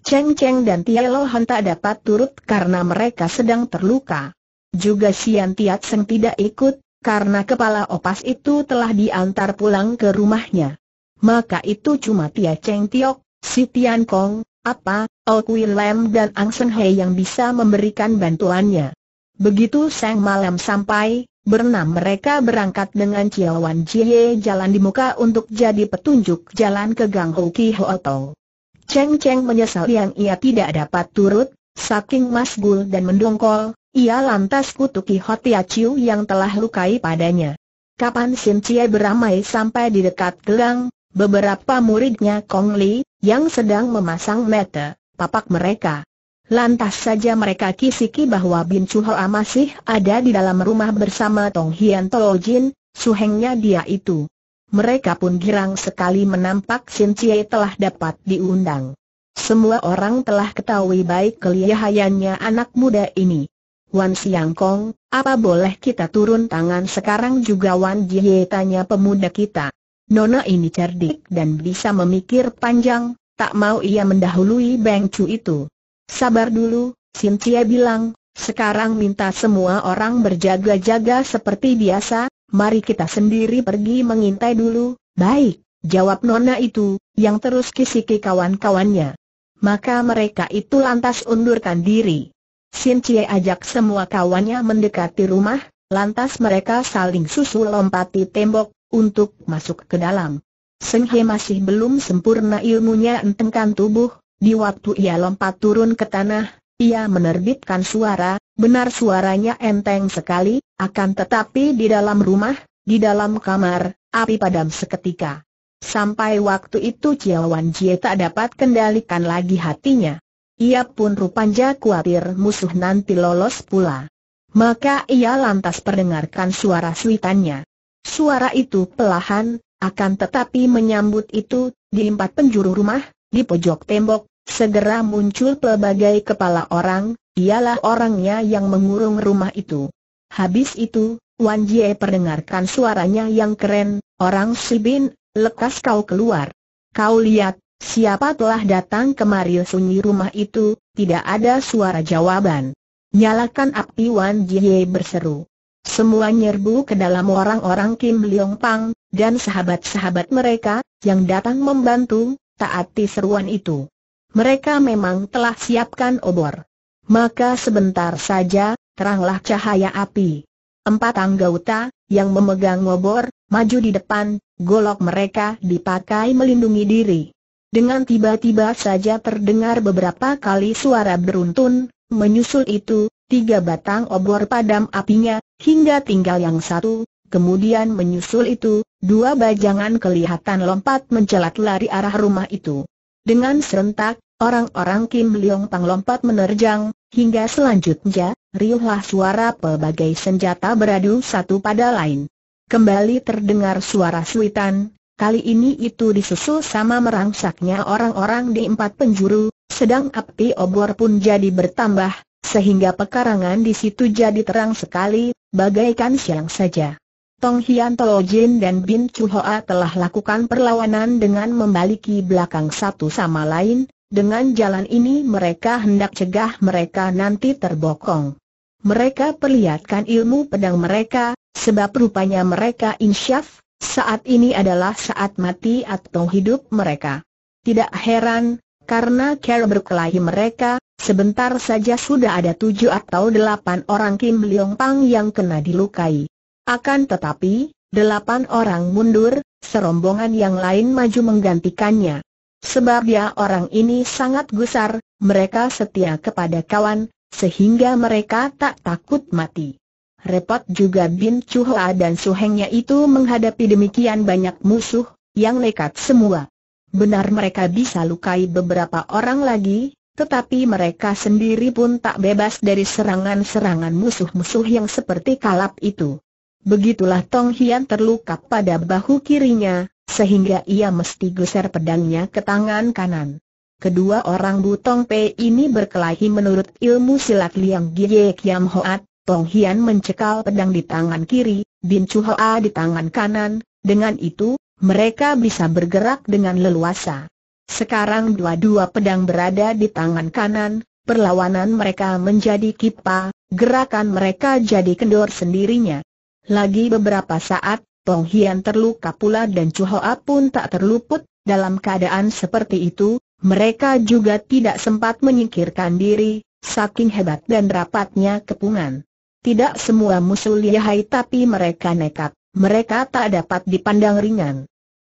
Cheng Cheng dan Tia Lohan tak dapat turut karena mereka sedang terluka. Juga Sian Tiat Seng tidak ikut, karena kepala opas itu telah diantar pulang ke rumahnya. Maka itu cuma Tia Cheng Tiok, si Tian Kong, apa, Ao Kui Lam dan Ang Sen Hei yang bisa memberikan bantuannya. Begitu Seng malam sampai, Bernam mereka berangkat dengan Ciawan Jie jalan di muka untuk jadi petunjuk jalan ke Gang Ho Hoto. Cheng Cheng menyesal yang ia tidak dapat turut, saking masgul dan mendongkol, ia lantas kutuki Tia Chiu yang telah lukai padanya. Kapan Sin Cie beramai sampai di dekat gelang, beberapa muridnya Kong Li, yang sedang memasang mata, papak mereka. Lantas saja mereka kisiki bahwa Bin Chu Hoa masih ada di dalam rumah bersama Tong Hian Tolo Jin, suhengnya dia itu. Mereka pun girang sekali menampak Sin Cie telah dapat diundang. Semua orang telah ketahui baik kelihayannya anak muda ini. Wan Siang Kong, apa boleh kita turun tangan sekarang juga Wan Jie tanya pemuda kita. Nona ini cerdik dan bisa memikir panjang, tak mau ia mendahului Beng Chu itu. Sabar dulu, Cynthia bilang, sekarang minta semua orang berjaga-jaga seperti biasa, mari kita sendiri pergi mengintai dulu, baik, jawab Nona itu, yang terus kisiki kawan-kawannya. Maka mereka itu lantas undurkan diri. Cynthia ajak semua kawannya mendekati rumah, lantas mereka saling susul lompati tembok, untuk masuk ke dalam. Senghe masih belum sempurna ilmunya entengkan tubuh, di waktu ia lompat turun ke tanah, ia menerbitkan suara, benar suaranya enteng sekali, akan tetapi di dalam rumah, di dalam kamar, api padam seketika. Sampai waktu itu Ciawan Jie tak dapat kendalikan lagi hatinya. Ia pun rupanya khawatir musuh nanti lolos pula. Maka ia lantas perdengarkan suara suitannya. Suara itu pelahan, akan tetapi menyambut itu, di empat penjuru rumah, di pojok tembok, Segera muncul pelbagai kepala orang, ialah orangnya yang mengurung rumah itu. Habis itu, Wan Jie perdengarkan suaranya yang keren, orang si Bin, lekas kau keluar. Kau lihat, siapa telah datang kemari sunyi rumah itu, tidak ada suara jawaban. Nyalakan api Wan Jie berseru. Semua nyerbu ke dalam orang-orang Kim Leong Pang, dan sahabat-sahabat mereka, yang datang membantu, taati seruan itu mereka memang telah siapkan obor. Maka sebentar saja, teranglah cahaya api. Empat anggota, yang memegang obor, maju di depan, golok mereka dipakai melindungi diri. Dengan tiba-tiba saja terdengar beberapa kali suara beruntun, menyusul itu, tiga batang obor padam apinya, hingga tinggal yang satu, kemudian menyusul itu, dua bajangan kelihatan lompat mencelat lari arah rumah itu. Dengan serentak, orang-orang Kim Leong Pang lompat menerjang, hingga selanjutnya, riuhlah suara pelbagai senjata beradu satu pada lain. Kembali terdengar suara suitan, kali ini itu disusul sama merangsaknya orang-orang di empat penjuru, sedang api obor pun jadi bertambah, sehingga pekarangan di situ jadi terang sekali, bagaikan siang saja. Tong Hian Tao Jin dan Bin Chu Hoa telah lakukan perlawanan dengan membaliki belakang satu sama lain, dengan jalan ini mereka hendak cegah mereka nanti terbokong. Mereka perlihatkan ilmu pedang mereka, sebab rupanya mereka insyaf, saat ini adalah saat mati atau hidup mereka. Tidak heran, karena cara berkelahi mereka, sebentar saja sudah ada tujuh atau delapan orang Kim Leong Pang yang kena dilukai. Akan tetapi, delapan orang mundur, serombongan yang lain maju menggantikannya. Sebab dia ya orang ini sangat gusar, mereka setia kepada kawan, sehingga mereka tak takut mati. Repot juga Bin Chuhua dan Suhengnya itu menghadapi demikian banyak musuh, yang nekat semua. Benar mereka bisa lukai beberapa orang lagi, tetapi mereka sendiri pun tak bebas dari serangan-serangan musuh-musuh yang seperti kalap itu. Begitulah Tong Hian terluka pada bahu kirinya, sehingga ia mesti geser pedangnya ke tangan kanan. Kedua orang Butong Pei ini berkelahi menurut ilmu silat Liang Gie Kiam Hoat, Tong Hian mencekal pedang di tangan kiri, Bin Chu Hoa di tangan kanan, dengan itu, mereka bisa bergerak dengan leluasa. Sekarang dua-dua pedang berada di tangan kanan, perlawanan mereka menjadi kipa, gerakan mereka jadi kendor sendirinya. Lagi beberapa saat, Tong Hian terluka pula dan Chu Hoa pun tak terluput, dalam keadaan seperti itu, mereka juga tidak sempat menyingkirkan diri, saking hebat dan rapatnya kepungan. Tidak semua musuh lihai tapi mereka nekat, mereka tak dapat dipandang ringan.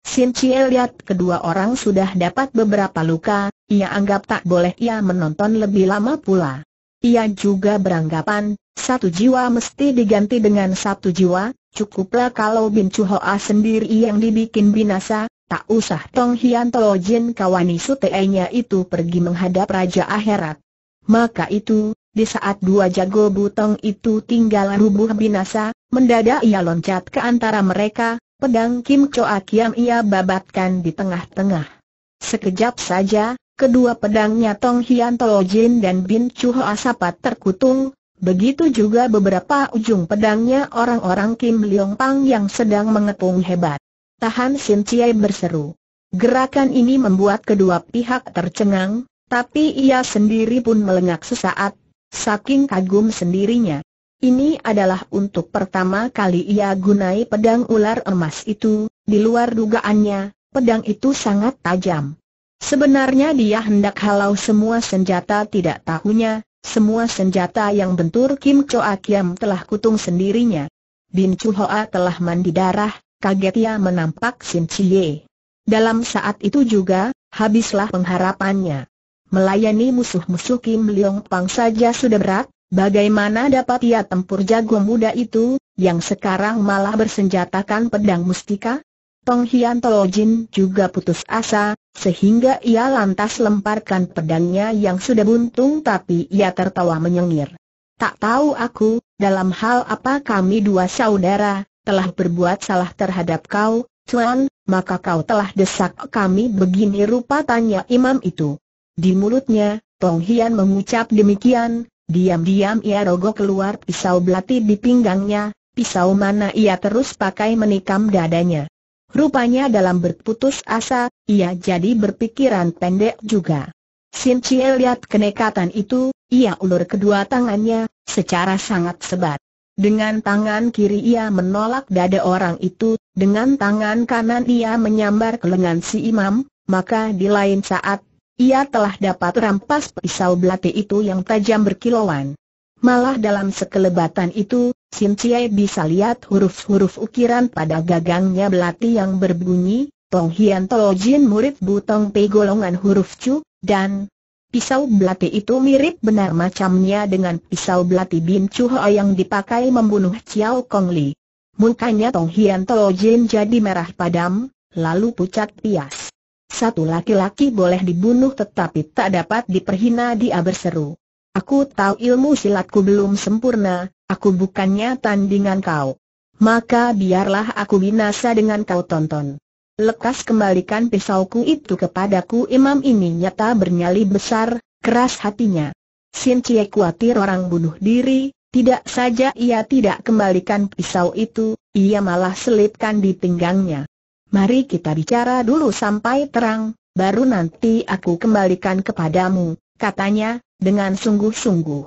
Sin Chie lihat kedua orang sudah dapat beberapa luka, ia anggap tak boleh ia menonton lebih lama pula. Ia juga beranggapan, satu jiwa mesti diganti dengan satu jiwa, cukuplah kalau Bin Chu Hoa sendiri yang dibikin binasa, tak usah Tong Hian Tolo Jin kawani sutenya itu pergi menghadap Raja Akhirat. Maka itu, di saat dua jago butong itu tinggal rubuh binasa, mendadak ia loncat ke antara mereka, pedang Kim Choa Kiam ia babatkan di tengah-tengah. Sekejap saja, Kedua pedangnya Tong Hian Tao Jin dan Bin Chu Hoa Sapat terkutung, begitu juga beberapa ujung pedangnya orang-orang Kim Leong Pang yang sedang mengepung hebat. Tahan Sin Chiai berseru. Gerakan ini membuat kedua pihak tercengang, tapi ia sendiri pun melengak sesaat, saking kagum sendirinya. Ini adalah untuk pertama kali ia gunai pedang ular emas itu, di luar dugaannya, pedang itu sangat tajam. Sebenarnya dia hendak halau semua senjata tidak tahunya, semua senjata yang bentur Kim Choa Kiam telah kutung sendirinya. Bin Chu Hoa telah mandi darah, kaget ia menampak Sin Chie. Dalam saat itu juga, habislah pengharapannya. Melayani musuh-musuh Kim Leong Pang saja sudah berat, bagaimana dapat ia tempur jago muda itu, yang sekarang malah bersenjatakan pedang mustika? Tong Hian Tolojin juga putus asa, sehingga ia lantas lemparkan pedangnya yang sudah buntung tapi ia tertawa menyengir. Tak tahu aku, dalam hal apa kami dua saudara, telah berbuat salah terhadap kau, Tuan, maka kau telah desak kami begini rupa tanya imam itu. Di mulutnya, Tong Hian mengucap demikian, diam-diam ia rogo keluar pisau belati di pinggangnya, pisau mana ia terus pakai menikam dadanya. Rupanya dalam berputus asa, ia jadi berpikiran pendek juga. Sin Chie lihat kenekatan itu, ia ulur kedua tangannya, secara sangat sebat. Dengan tangan kiri ia menolak dada orang itu, dengan tangan kanan ia menyambar ke lengan si imam, maka di lain saat, ia telah dapat rampas pisau belati itu yang tajam berkilauan. Malah dalam sekelebatan itu, Sin Cie bisa lihat huruf-huruf ukiran pada gagangnya belati yang berbunyi, Tong Hian Tol Jin murid Butong P golongan huruf Chu, dan Pisau belati itu mirip benar macamnya dengan pisau belati Bin Chu Ho yang dipakai membunuh Chiao Kong Li. Mukanya Tong Hian Tol Jin jadi merah padam, lalu pucat pias. Satu laki-laki boleh dibunuh tetapi tak dapat diperhina dia berseru. Aku tahu ilmu silatku belum sempurna, aku bukannya tandingan kau. Maka biarlah aku binasa dengan kau tonton. Lekas kembalikan pisauku itu kepadaku imam ini nyata bernyali besar, keras hatinya. Sin Cie khawatir orang bunuh diri, tidak saja ia tidak kembalikan pisau itu, ia malah selipkan di pinggangnya. Mari kita bicara dulu sampai terang, baru nanti aku kembalikan kepadamu, katanya, dengan sungguh-sungguh.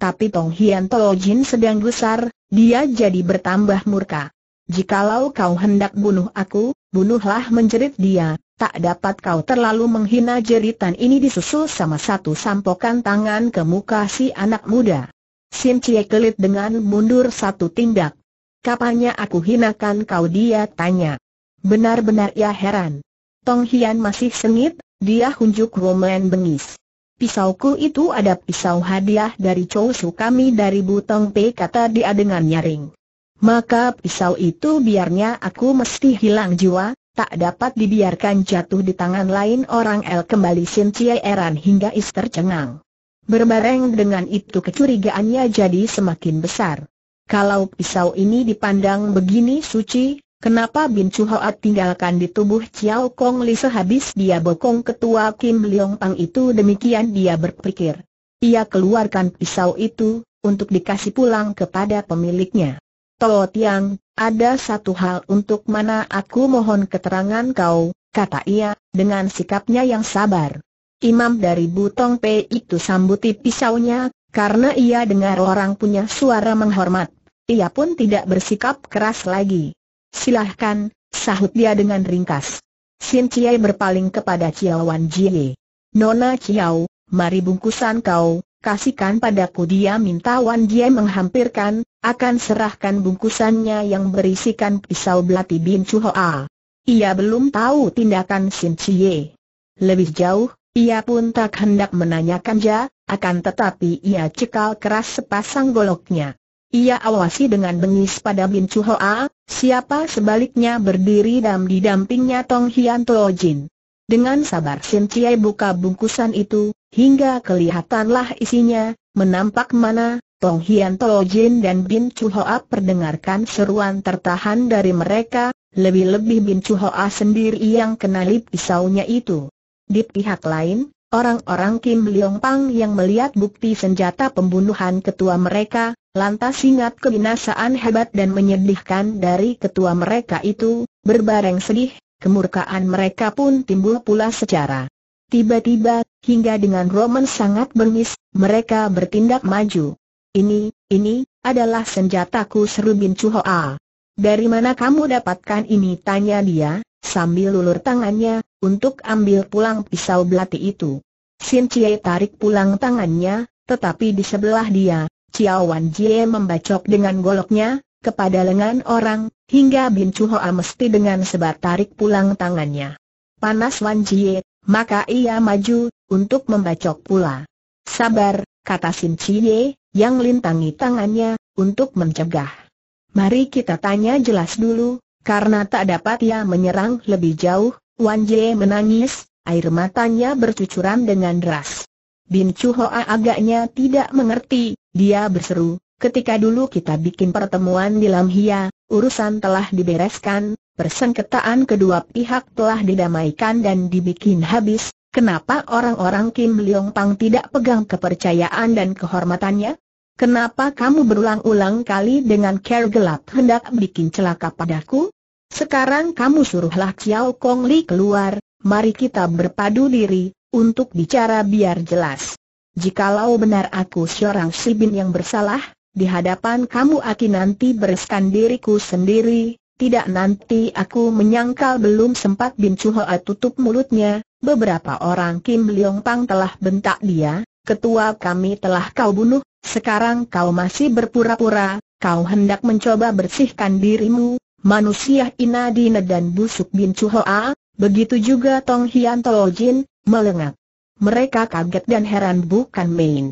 Tapi Tong Hian jin sedang gusar, dia jadi bertambah murka. Jikalau kau hendak bunuh aku, bunuhlah menjerit dia, tak dapat kau terlalu menghina jeritan ini disusul sama satu sampokan tangan ke muka si anak muda. Sin Cie kelit dengan mundur satu tindak. Kapannya aku hinakan kau dia tanya. Benar-benar ia ya heran. Tong Hian masih sengit, dia hunjuk Roman bengis. Pisauku itu ada pisau hadiah dari Chou kami dari Butong P kata dia dengan nyaring. Maka pisau itu biarnya aku mesti hilang jiwa, tak dapat dibiarkan jatuh di tangan lain orang L kembali Sin Cie Eran hingga is tercengang. Berbareng dengan itu kecurigaannya jadi semakin besar. Kalau pisau ini dipandang begini suci, Kenapa Bin Chu tinggalkan di tubuh Chiao Kong Li sehabis dia bokong ketua Kim Leong Pang itu demikian dia berpikir. Ia keluarkan pisau itu, untuk dikasih pulang kepada pemiliknya. Toh Tiang, ada satu hal untuk mana aku mohon keterangan kau, kata ia, dengan sikapnya yang sabar. Imam dari Butong P itu sambuti pisaunya, karena ia dengar orang punya suara menghormat. Ia pun tidak bersikap keras lagi. Silahkan, sahut dia dengan ringkas. Sin Ciai berpaling kepada Ciawan Jie. Nona Ciao, mari bungkusan kau, kasihkan padaku dia minta Wan Jie menghampirkan, akan serahkan bungkusannya yang berisikan pisau belati Bin Chu Hoa. Ia belum tahu tindakan Sin Cie. Lebih jauh, ia pun tak hendak menanyakan Ja, akan tetapi ia cekal keras sepasang goloknya. Ia awasi dengan bengis pada Bin Chu Hoa, Siapa sebaliknya berdiri dan didampingnya Tong Hian Tuo Jin. Dengan sabar Sin Chie buka bungkusan itu, hingga kelihatanlah isinya, menampak mana, Tong Hian Tuo Jin dan Bin Chu Hoa perdengarkan seruan tertahan dari mereka, lebih-lebih Bin Chu Hoa sendiri yang kenali pisaunya itu. Di pihak lain, Orang-orang Kim Leong Pang yang melihat bukti senjata pembunuhan ketua mereka, lantas ingat kebinasaan hebat dan menyedihkan dari ketua mereka itu, berbareng sedih, kemurkaan mereka pun timbul pula secara tiba-tiba, hingga dengan roman sangat bengis, mereka bertindak maju. Ini, ini, adalah senjataku seru Bin Chuhoa. Dari mana kamu dapatkan ini? Tanya dia, sambil lulur tangannya, untuk ambil pulang pisau belati itu. Sin Cie tarik pulang tangannya, tetapi di sebelah dia, Wan Jie membacok dengan goloknya, kepada lengan orang, hingga Bin Chu Hoa mesti dengan sebat tarik pulang tangannya. Panas Wan Jie, maka ia maju, untuk membacok pula. Sabar, kata Sin Cie, yang lintangi tangannya, untuk mencegah. Mari kita tanya jelas dulu, karena tak dapat ia menyerang lebih jauh, Wan Jie menangis, air matanya bercucuran dengan deras. Bin Chu Hoa agaknya tidak mengerti, dia berseru, ketika dulu kita bikin pertemuan di Lam Hia, urusan telah dibereskan, persengketaan kedua pihak telah didamaikan dan dibikin habis, kenapa orang-orang Kim Leong Pang tidak pegang kepercayaan dan kehormatannya? Kenapa kamu berulang-ulang kali dengan care gelap hendak bikin celaka padaku? Sekarang kamu suruhlah Xiao Kong Li keluar, mari kita berpadu diri, untuk bicara biar jelas. Jikalau benar aku seorang si bin yang bersalah, di hadapan kamu aku nanti bereskan diriku sendiri, tidak nanti aku menyangkal belum sempat Bin Chuhoa tutup mulutnya, beberapa orang Kim Leong Pang telah bentak dia, ketua kami telah kau bunuh, sekarang kau masih berpura-pura, kau hendak mencoba bersihkan dirimu, manusia Ina Dine dan busuk Bin Chu begitu juga Tong Hian Tolo Jin, melengak. Mereka kaget dan heran bukan main.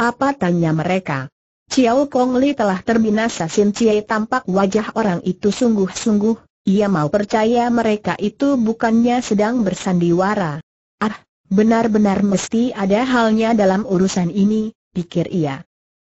Apa tanya mereka? Ciao Kong Li telah terbinasa Sin Chie tampak wajah orang itu sungguh-sungguh, ia mau percaya mereka itu bukannya sedang bersandiwara. Ah, benar-benar mesti ada halnya dalam urusan ini, pikir ia.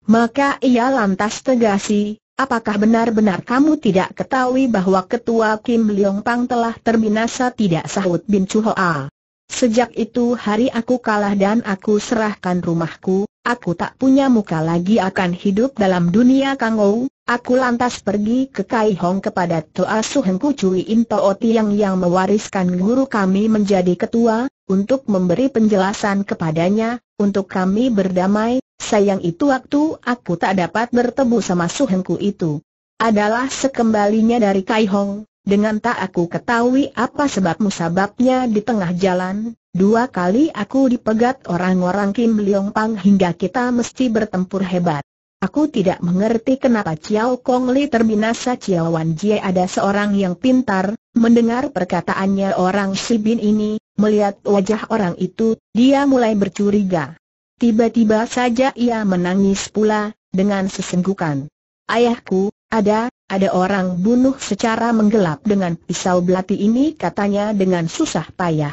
Maka ia lantas tegasi, Apakah benar-benar kamu tidak ketahui bahwa ketua Kim Leong Pang telah terbinasa tidak sahut Bin Chu Hoa? Sejak itu hari aku kalah dan aku serahkan rumahku, aku tak punya muka lagi akan hidup dalam dunia kangou, aku lantas pergi ke Kai Hong kepada Toa Suhenku Cui Into Tiang yang mewariskan guru kami menjadi ketua, untuk memberi penjelasan kepadanya, untuk kami berdamai, Sayang itu waktu aku tak dapat bertemu sama suhenku itu. Adalah sekembalinya dari Kai Hong, dengan tak aku ketahui apa sebab musababnya di tengah jalan, dua kali aku dipegat orang-orang Kim Leong Pang hingga kita mesti bertempur hebat. Aku tidak mengerti kenapa Chiao Kong Li terbinasa Chiao Wan Jie ada seorang yang pintar, mendengar perkataannya orang Sibin ini, melihat wajah orang itu, dia mulai bercuriga. Tiba-tiba saja ia menangis pula, dengan sesenggukan. Ayahku, ada, ada orang bunuh secara menggelap dengan pisau belati ini katanya dengan susah payah.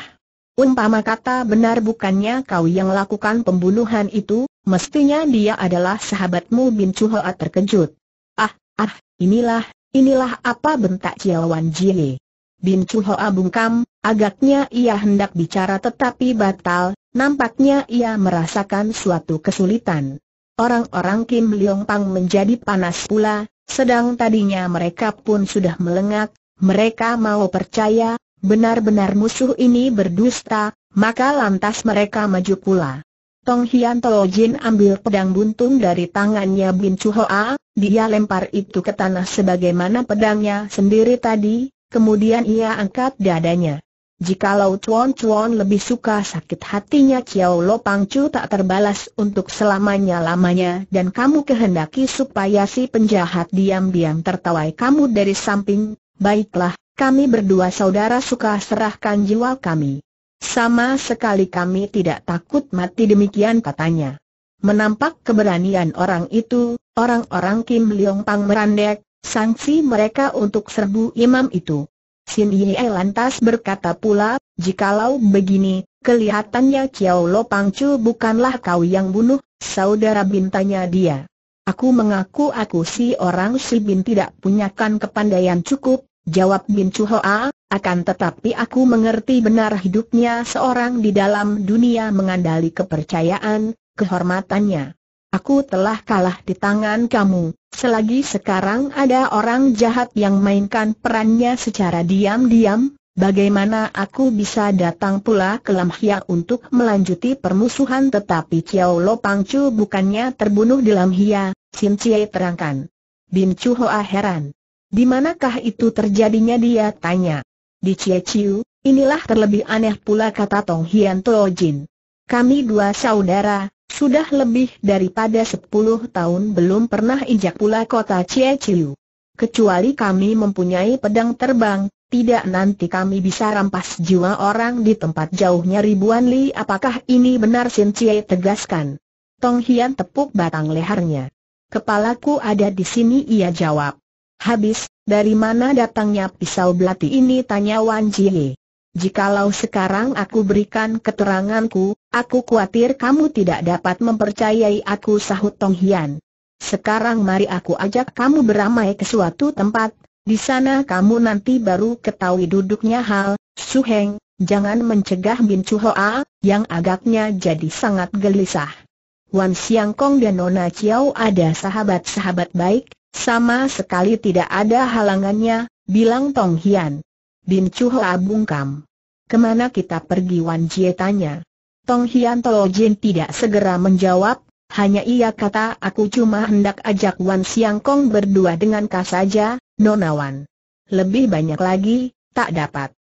Umpama kata benar bukannya kau yang lakukan pembunuhan itu, mestinya dia adalah sahabatmu Bin Chuhoa terkejut. Ah, ah, inilah, inilah apa bentak Jiawan Jie. Bin Chuhoa bungkam, agaknya ia hendak bicara tetapi batal, Nampaknya ia merasakan suatu kesulitan. Orang-orang Kim Leong Pang menjadi panas pula, sedang tadinya mereka pun sudah melengak, mereka mau percaya, benar-benar musuh ini berdusta, maka lantas mereka maju pula. Tong Hian Tolo Jin ambil pedang buntung dari tangannya Bin Chu Hoa, dia lempar itu ke tanah sebagaimana pedangnya sendiri tadi, kemudian ia angkat dadanya. Jikalau Chuan Chuan lebih suka sakit hatinya Chiao Lo Pangcu tak terbalas untuk selamanya-lamanya dan kamu kehendaki supaya si penjahat diam-diam tertawai kamu dari samping, baiklah, kami berdua saudara suka serahkan jiwa kami. Sama sekali kami tidak takut mati demikian katanya. Menampak keberanian orang itu, orang-orang Kim Leong Pang merandek, sanksi mereka untuk serbu imam itu. Sin Ye lantas berkata pula, jikalau begini, kelihatannya Ciao Lo Pang Pangcu bukanlah kau yang bunuh, saudara bintanya dia. Aku mengaku aku si orang si bin tidak punyakan kepandaian cukup, jawab bin Chu Hoa, akan tetapi aku mengerti benar hidupnya seorang di dalam dunia mengandali kepercayaan, kehormatannya. Aku telah kalah di tangan kamu, Selagi sekarang ada orang jahat yang mainkan perannya secara diam-diam, bagaimana aku bisa datang pula ke Lam Hia untuk melanjuti permusuhan tetapi Chiao Lo Pangcu bukannya terbunuh di Lam Hia, Sin Cie terangkan. Bin Chu Hoa heran. Di manakah itu terjadinya dia tanya. Di Cie Chiu, inilah terlebih aneh pula kata Tong Hian Jin. Kami dua saudara, sudah lebih daripada 10 tahun belum pernah injak pula kota Cie Chiu. Kecuali kami mempunyai pedang terbang, tidak nanti kami bisa rampas jiwa orang di tempat jauhnya ribuan li apakah ini benar Sin Cie tegaskan. Tong Hian tepuk batang lehernya. Kepalaku ada di sini ia jawab. Habis, dari mana datangnya pisau belati ini tanya Wan Jie. Jikalau sekarang aku berikan keteranganku, Aku khawatir kamu tidak dapat mempercayai aku sahut Tong Hian. Sekarang mari aku ajak kamu beramai ke suatu tempat, di sana kamu nanti baru ketahui duduknya hal, Su Heng, jangan mencegah Bin Chu Hoa, yang agaknya jadi sangat gelisah. Wan Siang Kong dan Nona Chiao ada sahabat-sahabat baik, sama sekali tidak ada halangannya, bilang Tong Hian. Bin Chu Hoa bungkam. Kemana kita pergi Wan Jie tanya. Tong Hian Tao Jin tidak segera menjawab, hanya ia kata aku cuma hendak ajak Wan Siang Kong berdua dengan kau saja, Nona Wan. Lebih banyak lagi, tak dapat.